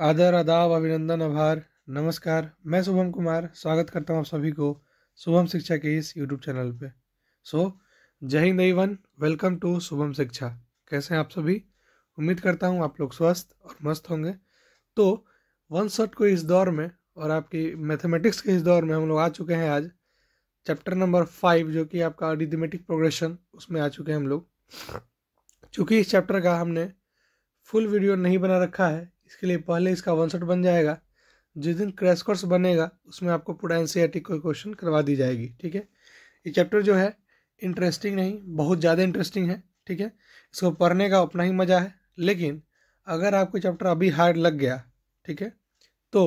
आदर आदाब अभिनंदन आभार नमस्कार मैं शुभम कुमार स्वागत करता हूँ आप सभी को शुभम शिक्षा के इस यूट्यूब चैनल पे सो जय हिंद one welcome to Shubham Shiksha कैसे हैं आप सभी उम्मीद करता हूँ आप लोग स्वस्थ और मस्त होंगे तो वन शॉट को इस दौर में और आपकी मैथमेटिक्स के इस दौर में हम लोग आ चुके हैं आज चैप्टर नंबर फाइव जो कि आपका अरिथमेटिक प्रोग्रेशन उसमें आ चुके हैं हम लोग चूँकि इस चैप्टर का हमने फुल वीडियो नहीं बना रखा है इसके लिए पहले इसका वन शॉट बन जाएगा जिस दिन क्रैश कोर्स बनेगा उसमें आपको पूरा एन कोई क्वेश्चन करवा दी जाएगी ठीक है ये चैप्टर जो है इंटरेस्टिंग नहीं बहुत ज़्यादा इंटरेस्टिंग है ठीक है इसको पढ़ने का अपना ही मज़ा है लेकिन अगर आपको चैप्टर अभी हार्ड लग गया ठीक है तो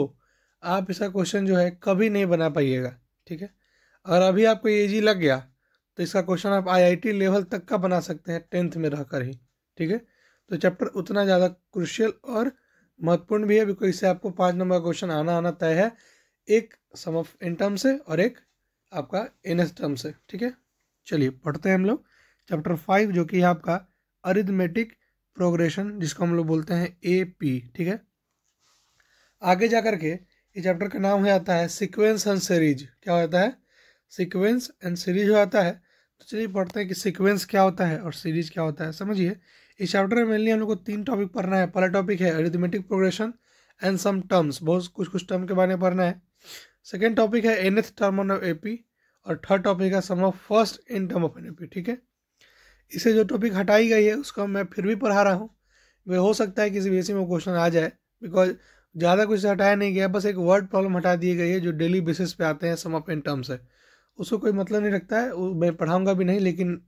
आप इसका क्वेश्चन जो है कभी नहीं बना पाइएगा ठीक है अगर अभी आपको ईजी लग गया तो इसका क्वेश्चन आप आईआईटी लेवल तक का बना सकते हैं टेंथ में रहकर ही ठीक है तो चैप्टर उतना ज़्यादा क्रुशियल और महत्वपूर्ण भी है बिकॉज इससे आपको पाँच नंबर क्वेश्चन आना आना तय है एक सम ऑफ इन टर्म से और एक आपका इन एस टर्म से ठीक है चलिए पढ़ते हैं हम लोग चैप्टर फाइव जो कि आपका अरिथमेटिक प्रोग्रेशन जिसको हम लोग बोलते हैं ए पी ठीक है आगे जा करके ये चैप्टर का नाम हो जाता है सिक्वेंस एंड सीरीज क्या हो जाता है सिक्वेंस एंड सीरीज हो जाता है तो चलिए पढ़ते हैं कि सिक्वेंस क्या होता है और सीरीज क्या होता है समझिए इस चैप्टर में मेनली हम लोग को तीन टॉपिक पढ़ना है पहला टॉपिक है arithmetic progression and sum terms बहुत कुछ कुछ टर्म के बारे में पढ़ना है सेकेंड टॉपिक है nth term on A P और थर्ड टॉपिक है sum of first in term of N A P ठीक है इसे जो टॉपिक हटाई गई है उसको मैं फिर भी पढ़ा रहा हूँ वे हो सकता है किसी बेसी में क्वेश्चन आ जाए बिकॉज ज़्यादा कुछ हटाया नहीं गया बस एक वर्ड प्रॉब्लम हटा दी गई है जो डेली बेसिस पे आते हैं सम ऑफ इन टर्म्स है उसको कोई मतलब नहीं रखता है मैं पढ़ाऊँगा भी नहीं लेकिन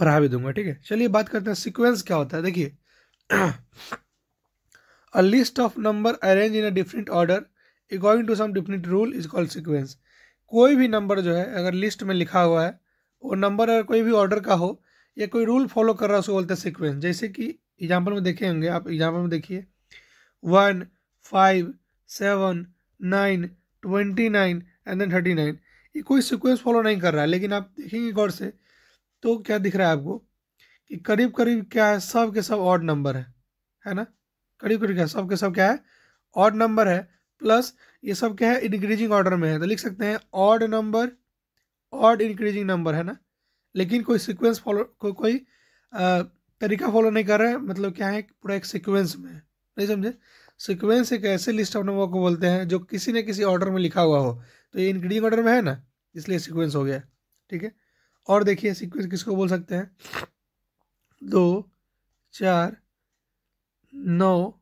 पढ़ा भी दूंगा ठीक है चलिए बात करते हैं सीक्वेंस क्या होता है देखिए a list of number arrange in a different order according to some different rule is called sequence कोई भी नंबर जो है अगर लिस्ट में लिखा हुआ है वो नंबर अगर कोई भी ऑर्डर का हो या कोई रूल फॉलो कर रहा है उसको बोलते हैं सिक्वेंस जैसे कि एग्जाम्पल में देखे होंगे आप एग्जाम्पल में देखिए one five seven nine twenty nine and then thirty nine ये कोई सिक्वेंस फॉलो नहीं कर रहा है लेकिन आप देखेंगे गौर से तो क्या दिख रहा है आपको कि करीब करीब क्या है सब के सब ऑड नंबर है है ना करीब करीब क्या सब के सब क्या है ऑड नंबर है प्लस ये सब क्या है इंक्रीजिंग ऑर्डर में है तो लिख सकते हैं odd number odd increasing number है ना लेकिन कोई सिक्वेंस फॉलो को, कोई आ, तरीका फॉलो नहीं कर रहे हैं मतलब क्या है पूरा एक सिक्वेंस में नहीं समझे सिक्वेंस एक ऐसे लिस्ट ऑफ नंबर को बोलते हैं जो किसी न किसी ऑर्डर में लिखा हुआ हो तो ये इंक्रीजिंग ऑर्डर में है ना इसलिए सिक्वेंस हो गया ठीक है और देखिए सीक्वेंस किसको बोल सकते हैं दो चार नौ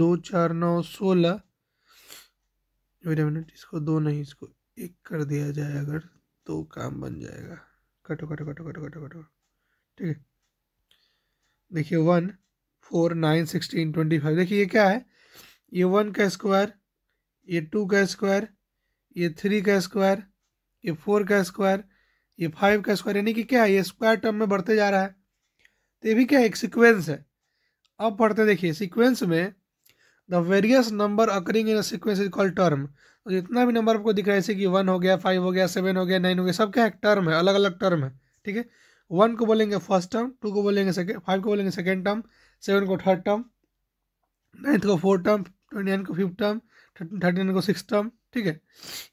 दो चार नौ सोलह वेट मिनट इसको दो नहीं इसको एक कर दिया जाए अगर तो काम बन जाएगा कटो कटो कटो कटो कटो कटो ठीक है देखिए one four nine sixteen twenty five देखिए ये क्या है ये वन का स्क्वायर ये टू का स्क्वायर ये थ्री का स्क्वायर ये फोर का स्क्वायर ये फाइव का स्क्वायर यानी कि क्या है ये स्क्वायर टर्म में बढ़ते जा रहा है तो ये भी क्या एक सिक्वेंस है अब पढ़ते देखिए सिक्वेंस में the various number occurring in sequence is called term तो जितना भी नंबर आपको दिख रहा है जैसे कि वन हो गया फाइव हो गया सेवन हो गया नाइन हो गया सब क्या है टर्म है अलग अलग टर्म है ठीक है वन को बोलेंगे फर्स्ट टर्म टू को बोलेंगे सेकेंड फाइव को बोलेंगे सेकेंड टर्म सेवन को थर्ड टर्म नाइन्थ को फोर्थ टर्म ट्वेंटी नाइन को फिफ्थ टर्म थर्टी नाइन को सिक्स टर्म ठीक है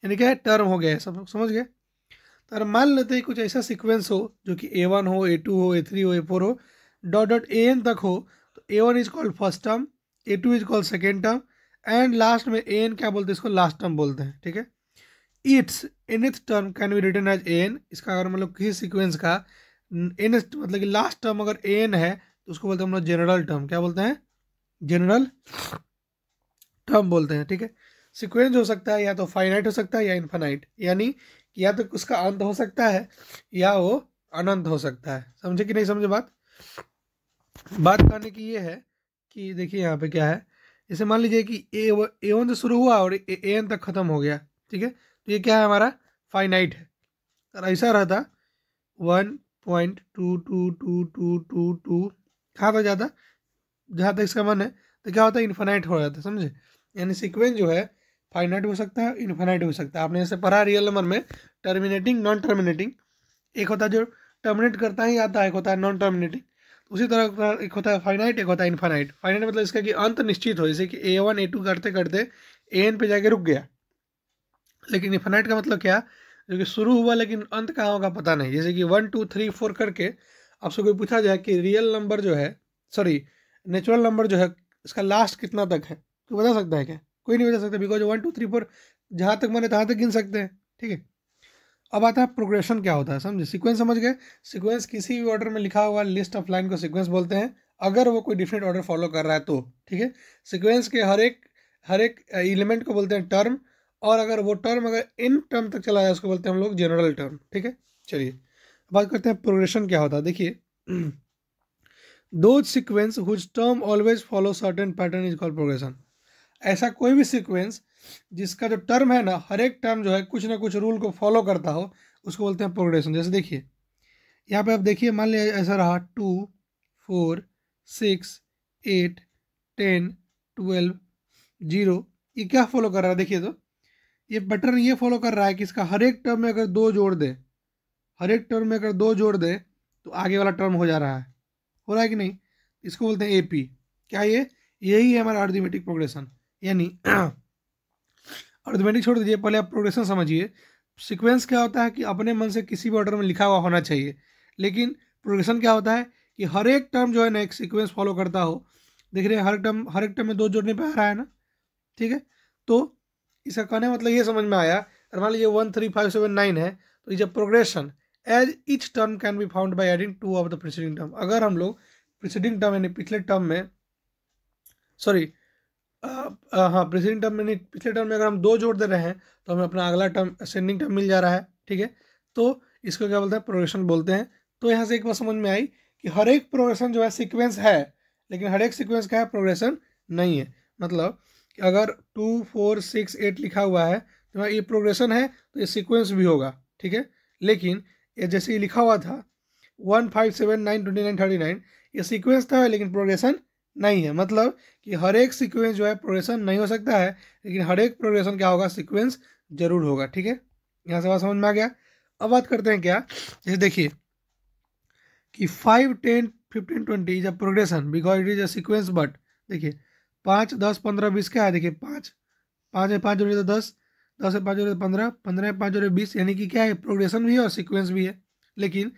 यानी क्या है टर्म हो गया है सब समझ गए तो अगर मान लेते हैं कुछ ऐसा सीक्वेंस हो जो कि ए वन हो ए टू हो ए थ्री हो ए फोर हो डॉट डॉट ए एन तक हो तो a one is called first term a two is called second term and last में ए एन क्या बोलते हैं इसको लास्ट टर्म बोलते हैं ठीक है it's nth term can be written as a n इसका अगर मतलब किसी सिक्वेंस का एनथ मतलब कि लास्ट टर्म अगर ए एन है तो उसको बोलते हैं हम लोग जनरल टर्म क्या बोलते हैं जनरल टर्म बोलते हैं ठीक है सिक्वेंस हो सकता है या तो फाइनाइट हो सकता है या इन्फानाइट यानी या तो उसका अंत हो सकता है या वो अनंत हो सकता है समझे कि नहीं समझे बात बात करने की ये है कि देखिए यहाँ पे क्या है जैसे मान लीजिए कि ए ए वन से शुरू हुआ और ए एन तक ख़त्म हो गया ठीक है तो ये क्या है हमारा फाइनाइट है और तो ऐसा रहता one point two two two two two two कहाँ तक जाता जहाँ तक इसका मन है तो क्या होता है इन्फानाइट हो जाता समझे यानी सिक्वेंस जो है फाइनाइट हो सकता है इनफाइनाइट हो सकता है आपने जैसे पढ़ा रियल नंबर में टर्मिनेटिंग नॉन टर्मिनेटिंग एक होता है जो टर्मिनेट करता है आता है एक होता है नॉन टर्मिनेटिंग तो उसी तरह एक होता है फाइनाइट एक होता है इनफाइनाइट फाइनाइट मतलब इसका कि अंत निश्चित हो जैसे कि ए वन करते करते ए एन जाके रुक गया लेकिन इन्फाइनाइट का मतलब क्या जो कि शुरू हुआ लेकिन अंत कहाँ होगा पता नहीं जैसे कि वन टू थ्री फोर करके आपसे कोई पूछा जाए कि रियल नंबर जो है सॉरी नेचुरल नंबर जो है इसका लास्ट कितना तक है तो बता सकता है क्या कोई नहीं बचा सकता because one two three four जहाँ तक मैंने तहाँ तक गिन सकते हैं ठीक है अब आता है प्रोग्रेशन क्या होता है समझे सिक्वेंस समझ गए सिक्वेंस किसी भी ऑर्डर में लिखा हुआ लिस्ट ऑफ लाइन को सिक्वेंस बोलते हैं अगर वो कोई डिफरेंट ऑर्डर फॉलो कर रहा है तो ठीक है सिक्वेंस के हर एक हर एक एलिमेंट को बोलते हैं टर्म और अगर वो टर्म अगर इन टर्म तक चला जाए उसको बोलते हैं हम लोग जनरल टर्म ठीक है चलिए बात करते हैं प्रोग्रेशन क्या होता है देखिए दो sequence whose term always follow certain pattern is called progression ऐसा कोई भी सीक्वेंस जिसका जो टर्म है ना हर एक टर्म जो है कुछ ना कुछ रूल को फॉलो करता हो उसको बोलते हैं प्रोग्रेशन जैसे देखिए यहाँ पे आप देखिए मान लिया ऐसा रहा two four six eight ten twelve zero ये क्या फॉलो कर रहा है देखिए तो ये बटन ये फॉलो कर रहा है कि इसका हर एक टर्म में अगर दो जोड़ दे हर एक टर्म में अगर दो जोड़ दे तो आगे वाला टर्म हो जा रहा है हो रहा है कि नहीं इसको बोलते हैं ए पी क्या ये यही है हमारा आर्थमेटिक प्रोग्रेशन यानी अर्थमेटिक छोड़ दीजिए पहले आप प्रोग्रेशन समझिए सीक्वेंस क्या होता है कि अपने मन से किसी भी ऑर्डर में लिखा हुआ होना चाहिए लेकिन प्रोग्रेशन क्या होता है कि हर एक टर्म जो है ना एक सीक्वेंस फॉलो करता हो देख रहे हैं हर टर्म हर एक टर्म में दो जोड़ने पर आ रहा है ना ठीक है तो इसका कहने मतलब ये समझ में आया अगर मान लीजिए one three five seven nine है तो is a progression as each term can be found by adding two of the preceding term अगर हम लोग प्रिसीडिंग टर्म यानी पिछले टर्म में सॉरी हाँ प्रेसिडिंग टर्म में पिछले टर्म में अगर हम दो जोड़ दे रहे हैं तो हमें अपना अगला टर्म असेंडिंग टर्म मिल जा रहा है ठीक है तो इसको क्या बोलते हैं प्रोग्रेशन बोलते हैं तो यहाँ से एक बात समझ में आई कि हर एक प्रोग्रेशन जो है सिक्वेंस है लेकिन हर एक सिक्वेंस का है प्रोग्रेशन नहीं है मतलब कि अगर टू फोर सिक्स एट लिखा हुआ है तो ये प्रोग्रेशन है तो ये सिक्वेंस भी होगा ठीक है लेकिन ये जैसे ये लिखा हुआ था one five seven nine twenty nine thirty nine ये सिक्वेंस था लेकिन प्रोग्रेशन नहीं है मतलब कि हर एक सीक्वेंस जो है प्रोग्रेशन नहीं हो सकता है लेकिन हर एक प्रोग्रेशन क्या होगा सीक्वेंस जरूर होगा ठीक है यहाँ से बात समझ में आ गया अब बात करते हैं क्या जैसे देखिए कि five ten fifteen twenty is a progression because it is a sequence but देखिए पाँच दस पंद्रह बीस क्या है देखिए पाँच पाँच में पाँच जोड़े तो दस दस में पाँच जोड़े तो पंद्रह पंद्रह में पाँच जोड़े बीस यानी कि क्या है प्रोग्रेशन भी है और सिक्वेंस भी है लेकिन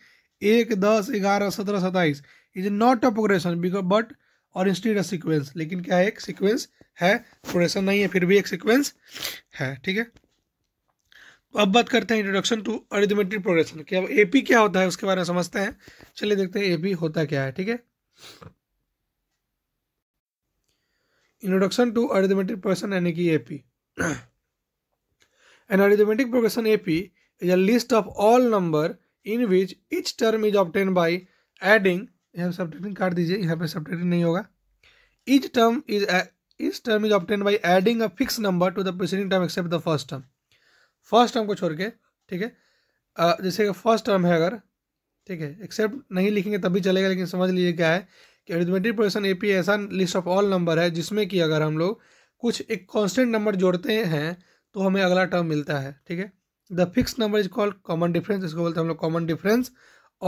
एक दस ग्यारह सत्रह सत्ताईस is not a progression because but और इंस्टीड अ सीक्वेंस लेकिन क्या है एक सिक्वेंस है प्रोडेशन नहीं है फिर भी एक सिक्वेंस है ठीक है तो अब बात करते हैं इंट्रोडक्शन टू अरिथमेटिक प्रोडेशन क्या एपी क्या होता है उसके बारे में समझते हैं चलिए देखते हैं एपी होता क्या है ठीक है इंट्रोडक्शन टू अरिथमेटिक प्रोग्रेशन यानी कि AP an arithmetic A P is a list of all number in which each term is obtained by adding यहाँ पे सब्ट्रैक्टिंग काट दीजिए यहाँ पे सब नहीं होगा each term is is term is obtained by adding a fix number to the preceding term except the first term first term को छोड़ के ठीक है जैसे कि फर्स्ट टर्म है अगर ठीक है एक्सेप्ट नहीं लिखेंगे तब भी चलेगा लेकिन समझ लीजिए क्या है कि एडिथमेटिक प्रोसेशन ए पी ऐसा लिस्ट ऑफ ऑल नंबर है जिसमें कि अगर हम लोग कुछ एक कॉन्स्टेंट नंबर जोड़ते हैं तो हमें अगला टर्म मिलता है ठीक है the fix number is called common difference इसको बोलते हैं हम लोग कॉमन डिफरेंस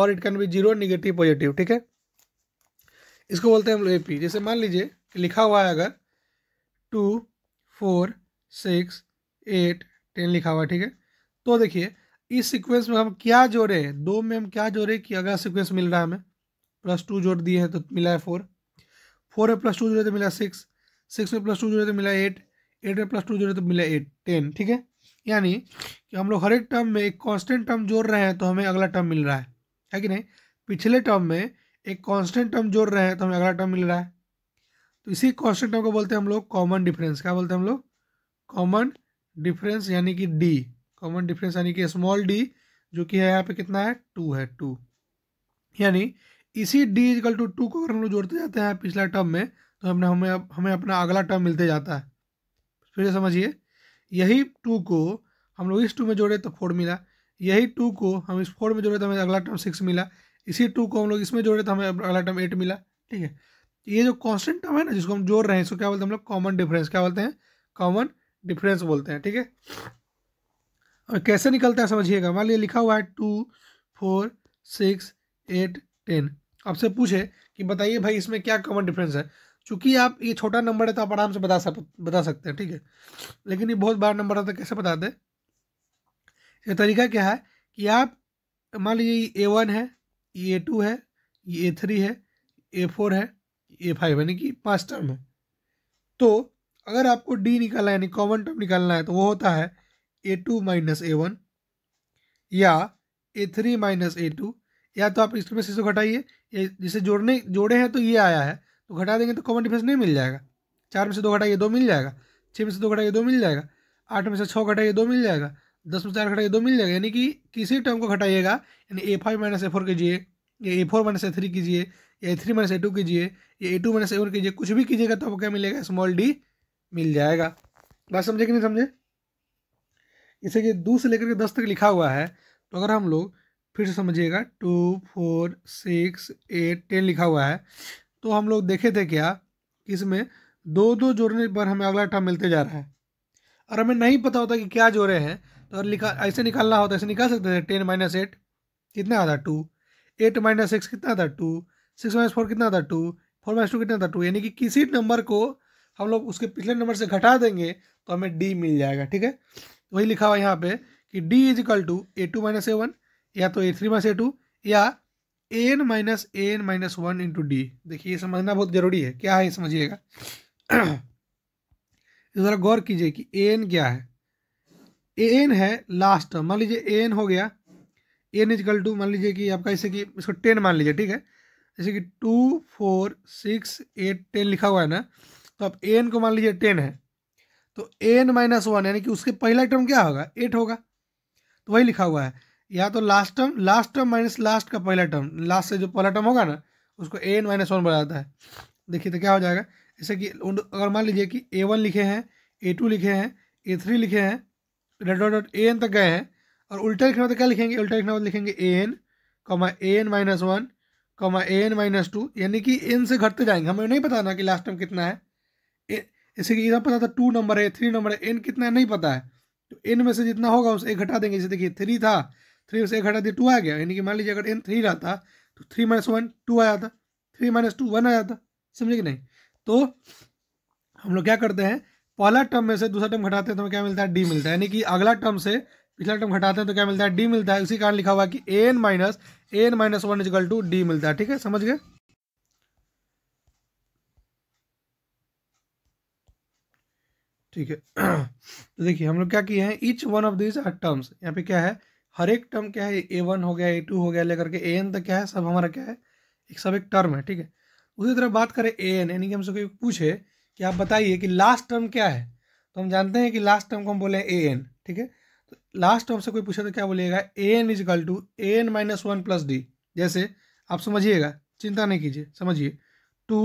और it can be zero negative positive ठीक है इसको बोलते हैं हम लोग ए जैसे मान लीजिए कि लिखा हुआ है अगर two four six eight ten लिखा हुआ है ठीक है तो देखिए इस सीक्वेंस में हम क्या जोड़े हैं दो में हम क्या जोड़े कि अगला सीक्वेंस मिल रहा है हमें प्लस टू जोड़ दिए हैं तो मिला है फोर फोर में प्लस टू जोड़े तो मिला सिक्स सिक्स में प्लस टू जोड़े तो मिला एट एट में प्लस टू जोड़े तो मिला एट टेन ठीक है यानी कि हम लोग हर एक टर्म में एक कॉन्स्टेंट टर्म जोड़ रहे हैं तो हमें अगला टर्म मिल रहा है है कि नहीं पिछले टर्म में एक कांस्टेंट टर्म जोड़ रहे हैं तो हमें अगला टर्म मिल रहा है तो इसी कांस्टेंट टर्म को बोलते हैं हम लोग कॉमन डिफरेंस क्या बोलते हैं हम लोग कॉमन डिफरेंस यानी कि डी कॉमन डिफरेंस यानी कि स्मॉल डी जो कि है यहाँ पे कितना है टू है टू यानी इसी डी इजकल टू टू को अगर हम लोग जोड़ते जाते हैं पिछला टर्म में तो हमने हमें हमें अपना अगला टर्म मिलते जाता है फिर समझिए यही टू को हम लोग इस टू में जोड़े तो फोर मिला यही टू को हम इस फोर में जोड़े तो हमें अगला टर्म सिक्स मिला इसी टू को हम लोग इसमें जोड़े तो हमें अगला टर्म एट मिला ठीक है ये जो कॉन्स्टेंट टर्म है ना जिसको हम जोड़ रहे हैं इसको क्या बोलते हैं हम लोग कॉमन डिफरेंस क्या बोलते हैं कॉमन डिफरेंस बोलते हैं ठीक है और कैसे निकलता है समझिएगा मान लीजिए लिखा हुआ है two four six eight ten आपसे पूछे कि बताइए भाई इसमें क्या कॉमन डिफरेंस है चूंकि आप ये छोटा नंबर है तो आप आराम से बता सक बता सकते हैं ठीक है लेकिन ये बहुत बड़ा नंबर है तो कैसे बता दें ये तरीका क्या है कि आप मान लीजिए ए वन है ए टू है ये ए थ्री है ए फोर है ए फाइव यानी कि पाँच टर्म है तो अगर आपको डी निकालना है यानी कॉमन टर्म निकालना है तो वो होता है a two minus A one या a three minus A two या तो आप इसमें से घटाइए जिसे जोड़ने जोड़े हैं तो ये आया है तो घटा देंगे तो कॉमन डिफरेंस नहीं मिल जाएगा चार में से दो घटाइए दो मिल जाएगा छः में से दो घटाइए दो मिल जाएगा आठ में से छः घटाइए दो मिल जाएगा दस में चार घटाइए दो मिल जाएगा यानी कि किसी टर्म को घटाइएगा यानी a five minus A four कीजिए या ए फोर माइनस ए थ्री कीजिए या a three minus A two कीजिए या a two minus A one कीजिए कुछ भी कीजिएगा तो आपको क्या मिलेगा स्मॉल डी मिल जाएगा बात समझे कि नहीं समझे इसे कि दो से लेकर के दस तक लिखा हुआ है तो अगर हम लोग फिर से समझिएगा two four six eight ten लिखा हुआ है तो हम लोग देखे थे क्या कि इसमें दो दो जोड़ने पर हमें अगला टर्म मिलते जा रहा है और हमें नहीं पता होता कि क्या जोड़े हैं तो अगर लिखा ऐसे निकालना हो तो ऐसे निकाल सकते थे टेन माइनस एट कितना आता टू एट माइनस सिक्स कितना आता टू सिक्स माइनस फोर कितना आता टू फोर माइनस टू कितना आता टू यानी कि किसी नंबर को हम लोग उसके पिछले नंबर से घटा देंगे तो हमें डी मिल जाएगा ठीक है वही लिखा हुआ यहाँ पे कि d is equal to A two minus A one या तो a three minus A two या n minus n minus one into d देखिए ये समझना बहुत ज़रूरी है क्या है समझिएगा इस तरह गौर कीजिए कि एन क्या है एन है लास्ट टर्म मान लीजिए एन हो गया एन इजकल टू मान लीजिए कि आपका जैसे कि इसको टेन मान लीजिए ठीक है जैसे कि two four six eight ten लिखा हुआ है ना तो आप एन को मान लीजिए टेन है तो एन माइनस वन यानी कि उसके पहला टर्म क्या होगा एट होगा तो वही लिखा हुआ है या तो last term last term minus last का पहला टर्म लास्ट से जो पहला टर्म होगा ना उसको एन माइनस वन बनाता है देखिए तो क्या हो जाएगा जैसे कि अगर मान लीजिए कि ए वन लिखे हैं ए टू लिखे हैं ए थ्री लिखे हैं red dot dot a n तक गए हैं और उल्टा लिखने वाले क्या लिखेंगे उल्टा लिखने वाले लिखेंगे a n comma a N minus one comma a N minus two यानी कि एन से घटते जाएंगे हमें नहीं पता ना कि लास्ट टाइम कितना है इसे कि इधर पता था टू नंबर है थ्री नंबर है एन कितना है नहीं पता है तो एन में से जितना होगा उसे एक घटा देंगे जैसे देखिए थ्री था थ्री से एक घटा दिया टू आ गया यानी कि मान लीजिए अगर एन थ्री रहता तो थ्री माइनस वन टू आ जाता थ्री माइनस टू वन आ जाता समझे कि नहीं तो हम लोग क्या करते हैं पहला टर्म में से दूसरा टर्म घटाते हैं तो हमें क्या मिलता है डी मिलता है यानी कि अगला टर्म से पिछला टर्म घटाते हैं तो क्या मिलता है डी तो मिलता है उसी कारण लिखा हुआ है कि A N minus n minus one is equal to d मिलता है ठीक है समझ गए ठीक है तो देखिए हम लोग क्या किए हैं each one of this terms यहाँ पे क्या है हर एक टर्म क्या है ए वन हो गया ए टू हो गया लेकर के ए एन तक क्या है सब हमारा क्या है एक सब एक टर्म है ठीक है उसी तरह बात करें ए एन यानी कि हमसे कोई पूछे कि आप बताइए कि लास्ट टर्म क्या है तो हम जानते हैं कि लास्ट टर्म को हम बोले ए एन ठीक है तो लास्ट टर्म से कोई पूछे तो क्या बोलिएगा a N equal to a N minus one plus d जैसे आप समझिएगा चिंता नहीं कीजिए समझिए टू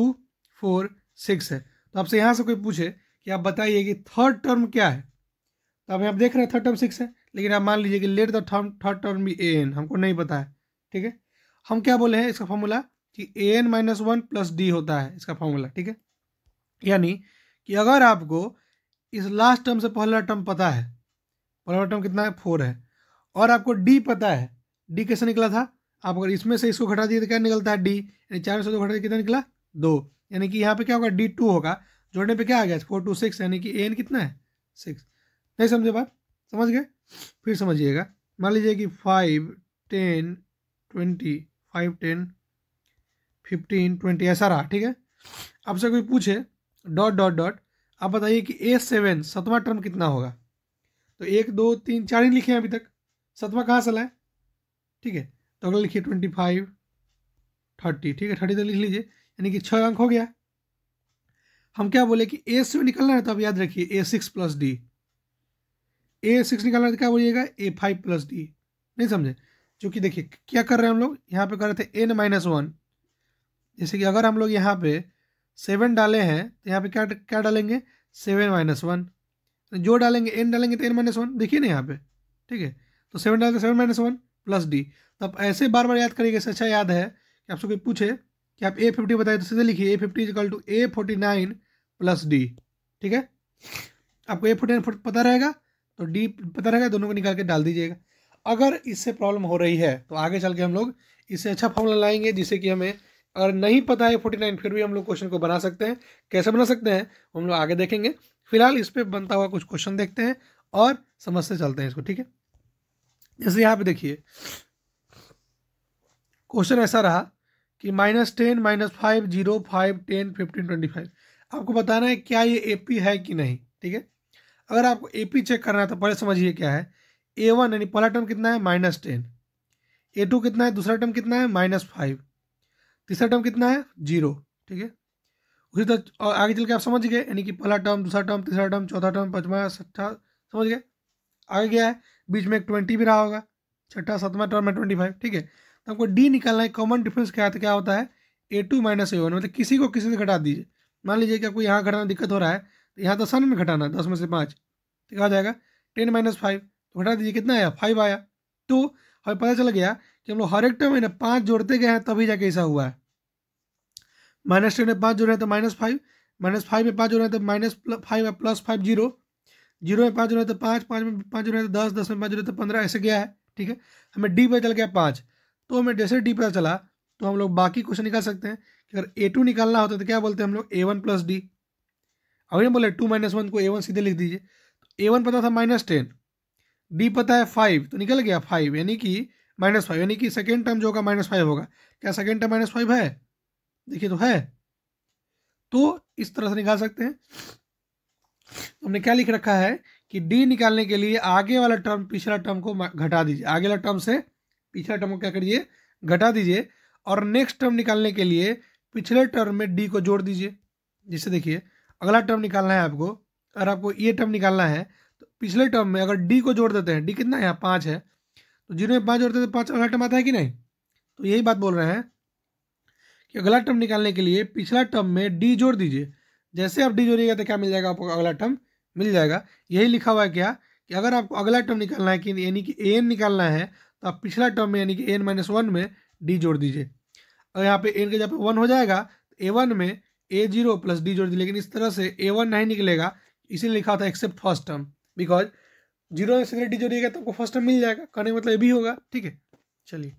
फोर सिक्स है तो आपसे यहाँ से कोई पूछे कि आप बताइए कि थर्ड टर्म क्या है तो अब आप देख रहे हैं थर्ड टर्म सिक्स है लेकिन आप मान लीजिए कि let the term third term भी ए एन हमको नहीं पता है ठीक है हम क्या बोले हैं इसका फॉर्मूला कि A N minus one plus d होता है इसका फॉर्मूला ठीक है यानी कि अगर आपको इस लास्ट टर्म से पहला टर्म पता है पहला टर्म कितना है फोर है और आपको डी पता है डी कैसे निकला था आप अगर इसमें से इसको घटा दिए तो क्या निकलता है डी यानी चार से दो घटा कितना निकला दो यानी कि यहाँ पे क्या होगा डी टू होगा जोड़ने पे क्या आ गया फोर टू सिक्स यानी कि एन कितना है सिक्स नहीं समझे बात समझ गए फिर समझिएगा मान लीजिए कि five ten twenty five ten fifteen twenty ऐसा रहा ठीक है आपसे कोई पूछे डॉट डॉट डॉट आप बताइए कि ए सेवन सतवा टर्म कितना होगा तो एक दो तीन चार ही लिखे हैं अभी तक सतवा कहाँ से लाए ठीक है तो अगला लिखिए ट्वेंटी फाइव थर्टी ठीक है थर्टी तक लिख लीजिए यानी कि छः अंक हो गया हम क्या बोले कि ए सेवन निकलना है तो आप याद रखिए a six plus d a six निकालना है तो क्या बोलिएगा ए फाइव प्लस डी नहीं समझे चूँकि देखिए क्या कर रहे हैं हम लोग यहाँ पे कर रहे थे एन माइनस वन जैसे कि अगर हम लोग यहाँ पे सेवन डाले हैं तो यहाँ पे क्या क्या डालेंगे सेवन माइनस वन जो डालेंगे एन डालेंगे तो एन माइनस वन देखिए ना यहाँ पे ठीक है तो सेवन डालते seven minus one plus d तो आप ऐसे बार बार याद करिएगा इससे अच्छा याद है कि आपसे कोई पूछे कि आप ए फिफ्टी बताए तो सीधे लिखिए a fifty is equal to a forty nine plus d ठीक है आपको ए फोर्टी नाइन पता रहेगा तो डी पता रहेगा दोनों को निकाल के डाल दीजिएगा अगर इससे प्रॉब्लम हो रही है तो आगे चल के हम लोग इससे अच्छा फॉर्मूला लाएंगे जिससे कि हमें अगर नहीं पता है फोर्टी नाइन फिर भी हम लोग क्वेश्चन को बना सकते हैं कैसे बना सकते हैं हम लोग आगे देखेंगे फिलहाल इस पर बनता हुआ कुछ क्वेश्चन देखते हैं और समझते चलते हैं इसको ठीक है जैसे यहाँ पे देखिए क्वेश्चन ऐसा रहा कि minus ten minus five zero five ten fifteen twenty five आपको बताना है क्या ये एपी है कि नहीं ठीक है अगर आपको एपी चेक करना है तो पहले समझिए क्या है ए वन यानी पहला टर्म कितना है माइनस टेन ए टू कितना है दूसरा टर्म कितना है माइनस फाइव तीसरा टर्म कितना है जीरो ठीक है उसी तरह और आगे चल के आप समझ गए यानी कि पहला टर्म दूसरा टर्म तीसरा टर्म चौथा टर्म पाँचवा छठा समझ गए आगे गया है बीच में एक ट्वेंटी भी रहा होगा छठा सातवा टर्म है ट्वेंटी फाइव ठीक है तो हमको डी निकालना है कॉमन डिफरेंस क्या है क्या होता है a two minus A one मतलब किसी को किसी से घटा दीजिए मान लीजिए कि आपको यहाँ घटाना दिक्कत हो रहा है तो यहाँ तो सन में घटाना है दस में से पाँच ठीक आ जाएगा टेन माइनस फाइव तो घटा दीजिए कितना आया फाइव आया तो हमें पता चल गया कि हम लोग हर एक टर्म है ना पाँच जोड़ते गए हैं तभी जाके ऐसा हुआ है माइनस टेन में पाँच जोड़ रहे हैं तो माइनस फाइव माइनस फाइव में पाँच जोड़ रहे हैं तो माइनस फाइव या प्लस फाइव जीरो जीरो में पाँच जोड़ रहे हैं तो पाँच पाँच में पाँच जोड़ रहे हैं तो दस दस में पाँच जोड़ जोड़े तो पंद्रह ऐसे गया है ठीक है हमें डी पता चल गया पाँच तो हमें जैसे डी पता चला तो हम लोग बाकी क्वेश्चन निकाल सकते हैं कि अगर ए टू निकालना होता तो क्या बोलते हैं हम लोग ए वन प्लस डी अभी हम बोले टू माइनस वन को ए वन सीधे लिख दीजिए तो ए वन पता था माइनस टेन डी पता है फाइव तो निकल गया फाइव यानी कि माइनस फाइव यानी कि सेकेंड टर्म जो होगा माइनस फाइव होगा क्या सेकेंड टर्म माइनस फाइव है देखिए तो है तो इस तरह से निकाल सकते हैं हमने क्या लिख रखा है कि डी निकालने के लिए आगे वाला टर्म पिछला टर्म को घटा दीजिए आगे वाला टर्म से पिछला टर्म को क्या करिए घटा दीजिए और नेक्स्ट टर्म निकालने के लिए पिछले टर्म में डी को जोड़ दीजिए जैसे देखिए अगला टर्म निकालना है आपको अगर आपको ये टर्म निकालना है तो पिछले टर्म में अगर डी को जोड़ देते हैं डी कितना है यहाँ पाँच है तो जीरो में पाँच जोड़ते तो पाँच अगला टर्म आता है कि नहीं तो यही बात बोल रहे हैं कि अगला टर्म निकालने के लिए पिछला टर्म में डी जोड़ दीजिए जैसे आप डी जोड़िएगा तो क्या मिल जाएगा आपको अगला टर्म मिल जाएगा यही लिखा हुआ है क्या कि अगर आपको अगला टर्म निकालना है कि यानी कि ए निकालना है तो आप पिछला टर्म में यानी कि एन माइनस वन में डी जोड़ दीजिए और यहाँ पे एन के जहाँ पे वन हो जाएगा तो ए वन में ए जीरो प्लस डी जोड़ दीजिए लेकिन इस तरह से ए वन नहीं निकलेगा इसीलिए लिखा था except first term because zero सिक्योरिटी जो रहेगा तो आपको फर्स्ट टाइम मिल जाएगा करने मतलब ये भी होगा ठीक है चलिए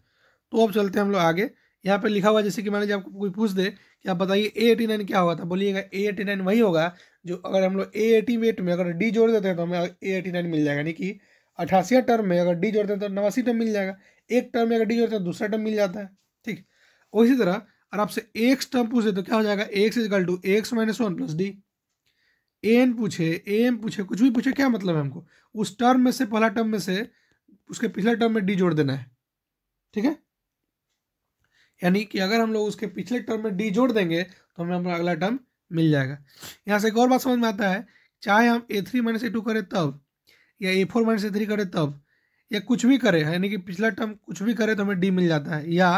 तो अब चलते हैं हम लोग आगे यहाँ पे लिखा हुआ जैसे कि मान लीजिए आपको कोई पूछ दे कि आप बताइए ए एटी नाइन क्या होगा था तो बोलिएगा ए एटी नाइन वही होगा जो अगर हम लोग ए एटी एट में अगर डी जोड़ देते हैं तो हमें ए एटी नाइन मिल जाएगा यानी कि अठासी टर्म में अगर डी तो जोड़ते हैं तो नवासी टर्म मिल जाएगा एक टर्म में अगर डी जोड़ते हैं दूसरा टर्म मिल जाता है ठीक और इसी तरह अगर आपसे एक्स टर्म पूछे तो क्या हो जाएगा x is equal to x minus one plus d n पूछे ए एम पूछे कुछ भी पूछे क्या मतलब है हमको उस टर्म में से पहला टर्म में से उसके पिछले टर्म में डी जोड़ देना है ठीक है यानी कि अगर हम लोग उसके पिछले टर्म में डी जोड़ देंगे तो हमें हमारा अगला टर्म मिल जाएगा यहाँ से एक और बात समझ में आता है चाहे हम a three minus A two करें तब या ए फोर माइनस ए थ्री करें तब या कुछ भी करें यानी कि पिछला टर्म कुछ भी करें तो हमें डी मिल जाता है या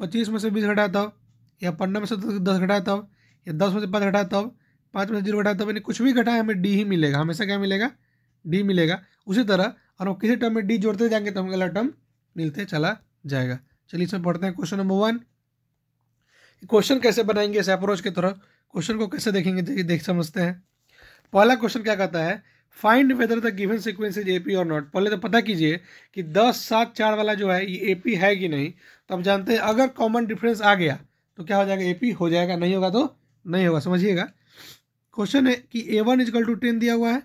पच्चीस में से बीस घटाए तब या पंद्रह में से दस घटाए तब या दस में से पाँच घटाए तब पाँच में जीरो घटाया तो मैंने कुछ भी घटाया हमें डी ही मिलेगा हमेशा क्या मिलेगा डी मिलेगा उसी तरह और हम किसी टर्म में डी जोड़ते जाएंगे तो हमें अगला टर्म मिलते चला जाएगा चलिए इसमें पढ़ते हैं क्वेश्चन नंबर वन क्वेश्चन कैसे बनाएंगे इस अप्रोच के तरह क्वेश्चन को कैसे देखेंगे देख समझते हैं पहला क्वेश्चन क्या कहता है find whether the given sequence is AP और नॉट पहले तो पता कीजिए कि दस सात चार वाला जो है ये एपी है कि नहीं तो आप जानते हैं अगर कॉमन डिफरेंस आ गया तो क्या हो जाएगा एपी हो जाएगा नहीं होगा तो नहीं होगा समझिएगा क्वेश्चन है कि ए वन इजकल टू टेन दिया हुआ है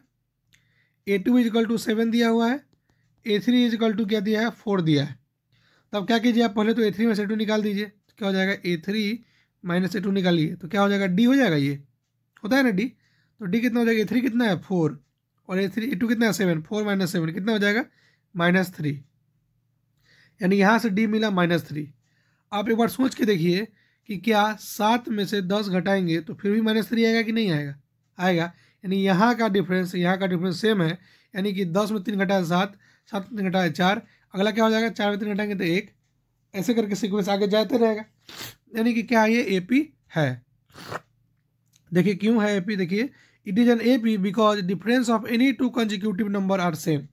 a two is equal to seven दिया हुआ है ए थ्री इजकल टू क्या दिया है फोर दिया है तब तो क्या कीजिए आप पहले तो ए थ्री में से टू निकाल दीजिए तो क्या हो जाएगा a three minus A two निकालिए तो क्या हो जाएगा डी हो जाएगा ये होता है ना डी तो डी कितना हो जाएगा ए थ्री कितना है फोर और ए थ्री ए टू कितना है सेवन फोर माइनस सेवन कितना हो जाएगा माइनस थ्री यानी यहाँ से डी मिला माइनस थ्री आप एक बार सोच के देखिए कि क्या सात में से दस घटाएंगे तो फिर भी माइनस थ्री आएगा कि नहीं आएगा आएगा यानी यहाँ का डिफरेंस यहाँ का डिफरेंस सेम है यानी कि दस में तीन घटाए सात सात में तीन घटाए चार अगला क्या हो जाएगा चार में तीन घटाएंगे तो एक ऐसे करके सिक्वेंस आगे जाते रहेगा यानी कि क्या ये ए पी है देखिए क्यों है ए पी देखिए it is an A P because difference of any two consecutive number are same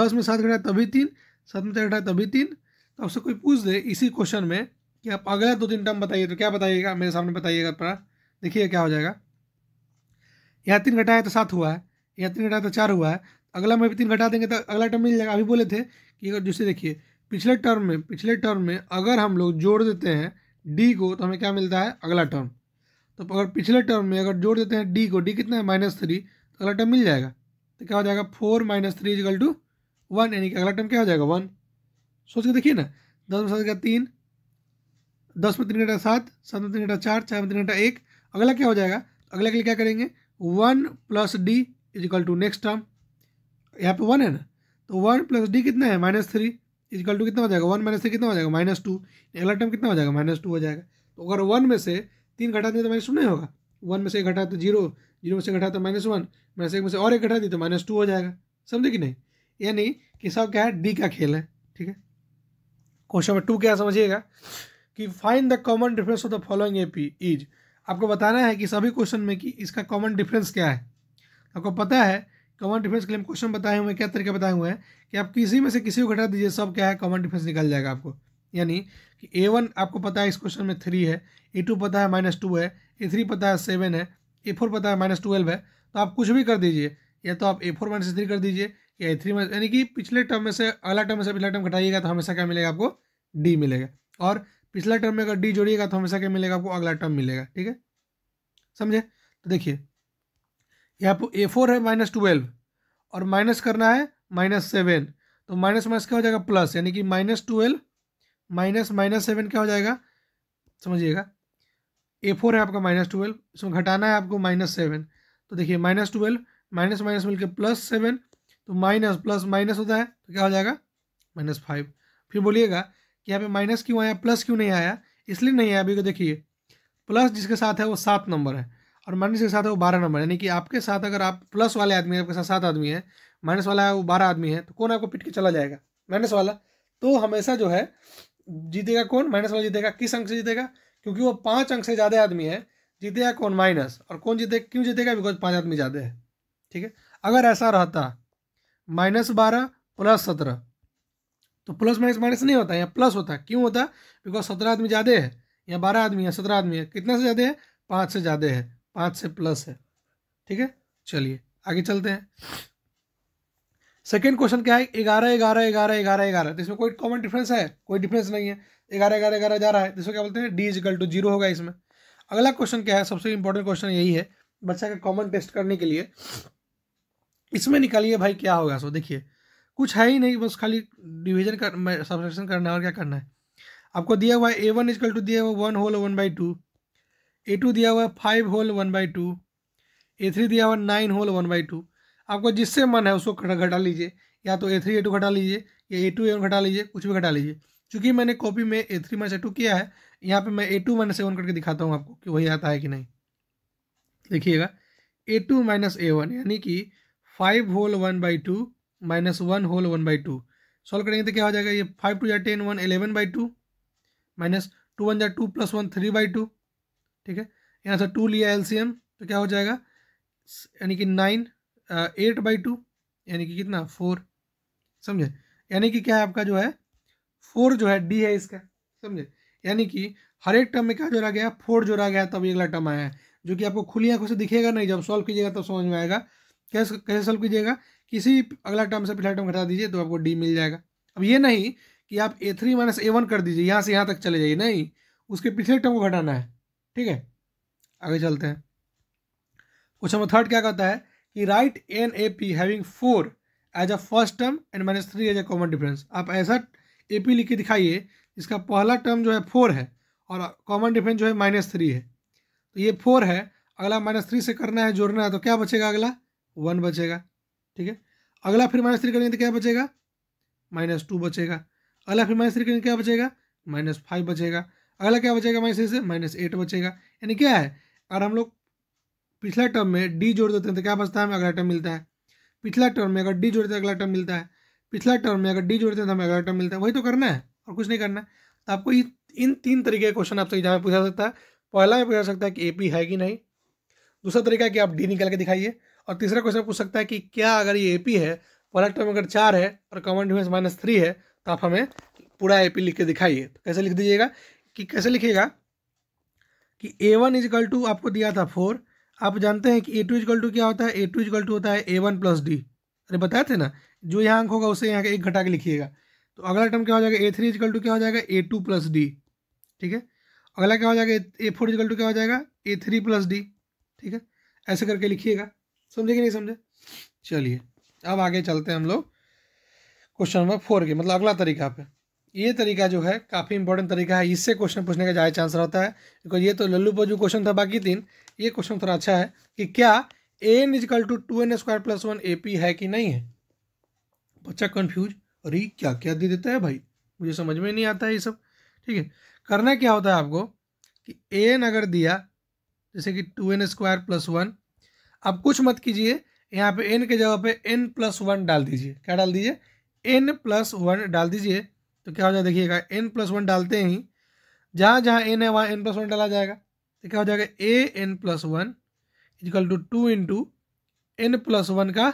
दस में सात घटाए तभी तीन सात में चार घटाए तभी तीन तो आपसे कोई पूछ दे इसी क्वेश्चन में कि आप अगला दो तीन टर्म बताइए तो क्या बताइएगा मेरे सामने बताइएगा पर देखिए क्या हो जाएगा यहाँ तीन घटाया तो सात हुआ है यहाँ तीन घटाया तो चार हुआ है अगला में भी तीन घटा देंगे तो अगला टर्म मिल जाएगा अभी बोले थे कि अगर जैसे देखिए पिछले टर्म में पिछले टर्म में अगर हम लोग जोड़ देते हैं डी को तो हमें क्या मिलता है अगला टर्म तो अगर पिछले टर्म में अगर जोड़ देते हैं डी को डी कितना है माइनस थ्री तो अगला टर्म मिल जाएगा तो क्या हो जाएगा four minus three is equal to one यानी कि अगला टर्म क्या हो जाएगा वन सोच के देखिए ना दस में सात का तीन दस में तीन घटा सात सात में तीन घटा चार चार में तीन घटा एक अगला क्या हो जाएगा अगला के लिए क्या करेंगे one plus d is equal to next term यहाँ पे वन है ना तो वन प्लस डी कितना है माइनस थ्री इजिकल टू कितना हो जाएगा वन माइनस थ्री कितना हो जाएगा माइनस टू अगला टर्म कितना हो जाएगा माइनस टू हो जाएगा तो अगर वन में से तीन घटा दिए तो माइनस टू नहीं होगा वन में से एक घटा तो जीरो जीरो में से घटा तो माइनस वन माइनस एक में से और एक घटा दी तो माइनस टू हो जाएगा समझे कि नहीं यानी कि सब क्या है डी का खेल है ठीक है क्वेश्चन नंबर टू क्या समझिएगा कि find the common difference of the following A P is आपको बताना है कि सभी क्वेश्चन में कि इसका कॉमन डिफरेंस क्या है आपको पता है कॉमन डिफरेंस के लिए क्वेश्चन बताए हुए हैं क्या तरीके बताए हुए हैं कि आप किसी में से किसी को घटा दीजिए सब क्या है कॉमन डिफरेंस निकल जाएगा आपको यानी कि ए वन आपको पता है इस क्वेश्चन में थ्री है ए टू पता है माइनस टू है ए थ्री पता है सेवन है ए फोर पता है माइनस ट्वेल्व है तो आप कुछ भी कर दीजिए या तो आप ए फोर माइनस थ्री कर दीजिए या ए थ्री माइनस यानी कि पिछले टर्म में से अगला टर्म में से पिछला टर्म घटाइएगा तो हमेशा क्या मिलेगा आपको डी मिलेगा और पिछला टर्म में अगर डी जोड़िएगा तो हमेशा क्या मिलेगा आपको अगला टर्म मिलेगा ठीक है समझे तो देखिए यहाँ पर ए फोर है माइनस ट्वेल्व और माइनस करना है माइनस सेवन तो माइनस माइनस क्या हो जाएगा प्लस यानी कि minus twelve minus minus seven क्या हो जाएगा समझिएगा ए फोर है आपका माइनस ट्वेल्व इसमें घटाना है आपको माइनस सेवन तो देखिए माइनस ट्वेल्व माइनस माइनस मिलकर प्लस सेवन तो माइनस प्लस माइनस होता है तो क्या हो जाएगा माइनस फाइव फिर बोलिएगा यहाँ पे माइनस क्यों आया प्लस क्यों नहीं आया इसलिए नहीं आया अभी को देखिए प्लस जिसके साथ है वो सात नंबर है और माइनस के साथ है वो बारह नंबर यानी कि आपके साथ अगर आप प्लस वाले आदमी आपके साथ सात आदमी है माइनस वाला है वो बारह आदमी है तो कौन आपको पिट के चला जाएगा माइनस वाला तो हमेशा जो है जीतेगा कौन माइनस वाला जीतेगा किस अंक से जीतेगा क्योंकि वो पाँच अंक से ज़्यादा आदमी है जीतेगा कौन माइनस और कौन जीते क्यों जीतेगा बिकॉज पाँच आदमी ज़्यादा है ठीक है अगर ऐसा रहता माइनस बारह प्लस सत्रह तो प्लस माइनस माइनस नहीं होता यहाँ प्लस होता क्यों होता बिकॉज सत्रह आदमी ज़्यादा है या बारह आदमी है सत्रह आदमी है कितना से ज़्यादा है पाँच से ज़्यादा है पाँच से प्लस है ठीक है चलिए आगे चलते हैं सेकेंड क्वेश्चन क्या है ग्यारह ग्यारह ग्यारह ग्यारह ग्यारह तो इसमें कोई कॉमन डिफरेंस है कोई डिफरेंस नहीं है ग्यारह ग्यारह ग्यारह जा रहा है जिसको तो क्या बोलते हैं डी इजिकल टू जीरो होगा इसमें अगला क्वेश्चन क्या है सबसे इंपॉर्टेंट क्वेश्चन यही है बच्चा का कॉमन टेस्ट करने के लिए इसमें निकालिए भाई क्या होगा सो देखिए कुछ है ही नहीं बस खाली डिवीजन कर सब्सट्रैक्शन करना है और क्या करना है आपको दिया हुआ है ए वन इजकल टू दिया हुआ one whole one by two A two दिया हुआ है five whole one by two A three दिया हुआ nine whole one by two आपको जिससे मन है उसको घटा लीजिए या तो ए थ्री ए टू घटा लीजिए या ए टू ए वन घटा लीजिए कुछ भी घटा लीजिए चूँकि मैंने कॉपी में A three minus A two किया है यहाँ पे मैं A two minus A one करके दिखाता हूँ आपको कि वही आता है कि नहीं देखिएगा A two minus A one यानी कि five whole one by two minus one whole one by two solve करेंगे तो क्या हो जाएगा ये फाइव टू या ten one eleven by two minus two one या two plus one three by two ठीक है यहाँ से टू लिया एलसीएम तो क्या हो जाएगा यानी कि नाइन एट बाई टू यानी कि कितना फोर समझे यानी कि क्या है आपका जो है फोर जो है डी है इसका समझे यानी कि हर एक टर्म में क्या जोड़ा गया फोर जोड़ा गया तब अगला टर्म आया है जो कि आपको खुली आंखों से दिखेगा नहीं जब सॉल्व कीजिएगा तब समझ में आएगा कैसे कैसे सॉल्व कीजिएगा किसी अगला टर्म से पिछला टर्म घटा दीजिए तो आपको डी मिल जाएगा अब ये नहीं कि आप A three minus A one कर दीजिए यहाँ से यहाँ तक चले जाइए नहीं उसके पिछले टर्म को घटाना है ठीक है आगे चलते हैं क्वेश्चन नंबर थर्ड क्या कहता है कि write an A P having four as a first term and minus three as a common difference आप ऐसा ए पी लिख के दिखाइए इसका पहला टर्म जो है फोर है और कॉमन डिफरेंस जो है माइनस थ्री है तो ये फोर है अगला माइनस थ्री से करना है जोड़ना है तो क्या बचेगा अगला वन बचेगा ठीक है अगला फिर माइनस थ्री करेंगे तो क्या बचेगा माइनस टू बचेगा अगला फिर माइनस थ्री करेंगे तो क्या बचेगा माइनस फाइव बचेगा अगला क्या बचेगा माइनस थ्री से माइनस एट बचेगा यानी क्या है अगर हम लोग पिछला टर्म में डी जोड़ देते हैं तो क्या बचता है हमें अगला टर्म मिलता है पिछला टर्म में अगर डी जोड़ते हैं तो अगला टर्म मिलता है पिछला टर्म में अगर डी जोड़ते हैं तो हमें अगला टर्म मिलता है वही तो करना है और कुछ नहीं करना है तो आपको इन तीन तरीके के क्वेश्चन आपसे एग्जाम में पूछा सकता है पहला में पूछा सकता है कि ए पी है कि नहीं दूसरा तरीका कि आप डी निकाल के दिखाइए और तीसरा क्वेश्चन पूछ सकता है कि क्या अगर ये ए पी है प्रोडक्ट टर्म अगर चार है और कॉमन डिफरेंस माइनस थ्री है तो आप हमें पूरा ए पी लिख के दिखाइए तो कैसे लिख दीजिएगा कि कैसे लिखिएगा कि ए वन इजकल टू आपको दिया था फोर आप जानते हैं कि ए टू इजकल टू क्या होता है ए टू इजकल टू होता है ए वन प्लस डी अरे बताए थे ना जो यहाँ अंक होगा उसे यहाँ का एक घटा के लिखिएगा तो अगला टर्म क्या हो जाएगा ए थ्री इजकल टू क्या हो जाएगा ए टू प्लस डी ठीक है अगला क्या हो जाएगा ए फोर इजकल टू क्या हो जाएगा ए थ्री प्लस डी ठीक है ऐसे करके लिखिएगा समझे कि नहीं समझे चलिए अब आगे चलते हैं हम लोग क्वेश्चन नंबर फोर के मतलब अगला तरीका पे ये तरीका जो है काफ़ी इंपॉर्टेंट तरीका है इससे क्वेश्चन पूछने का ज़्यादा चांस रहता है क्योंकि ये तो लल्लू पजू क्वेश्चन था बाकी तीन ये क्वेश्चन थोड़ा अच्छा है कि क्या A N is equal to two N square plus one A P है कि नहीं है बच्चा कन्फ्यूज अरे क्या क्या दे देता है भाई मुझे समझ में नहीं आता है ये सब ठीक है करना क्या होता है आपको कि ए एन अगर दिया जैसे कि two N square plus one अब कुछ मत कीजिए यहाँ पे एन के जगह पे एन प्लस वन डाल दीजिए क्या डाल दीजिए एन प्लस वन डाल दीजिए तो क्या हो जाएगा देखिएगा एन प्लस वन डालते ही जहाँ जहाँ एन है वहाँ एन प्लस वन डाला जाएगा तो क्या हो जाएगा ए N plus one is equal to two into N plus one का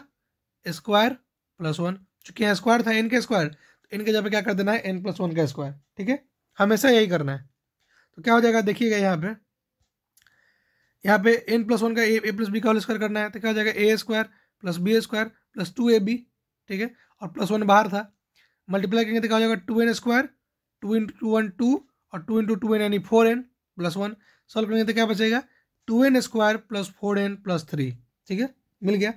स्क्वायर प्लस वन चूँकि यहाँ स्क्वायर था एन के स्क्वायर तो एन के जगह पे क्या कर देना है एन प्लस वन का स्क्वायर ठीक है हमेशा यही करना है तो क्या हो जाएगा देखिएगा यहाँ पे यहाँ पे एन प्लस वन का ए ए प्लस बी का होल स्क्वायर करना है तो क्या हो जाएगा A square plus B square plus two A B ठीक है और प्लस वन बाहर था मल्टीप्लाई करेंगे तो क्या हो जाएगा two N square two into two one two और टू इंटू टू एन यानी four N plus one solve करेंगे तो क्या बचेगा two N square plus four N plus three ठीक है मिल गया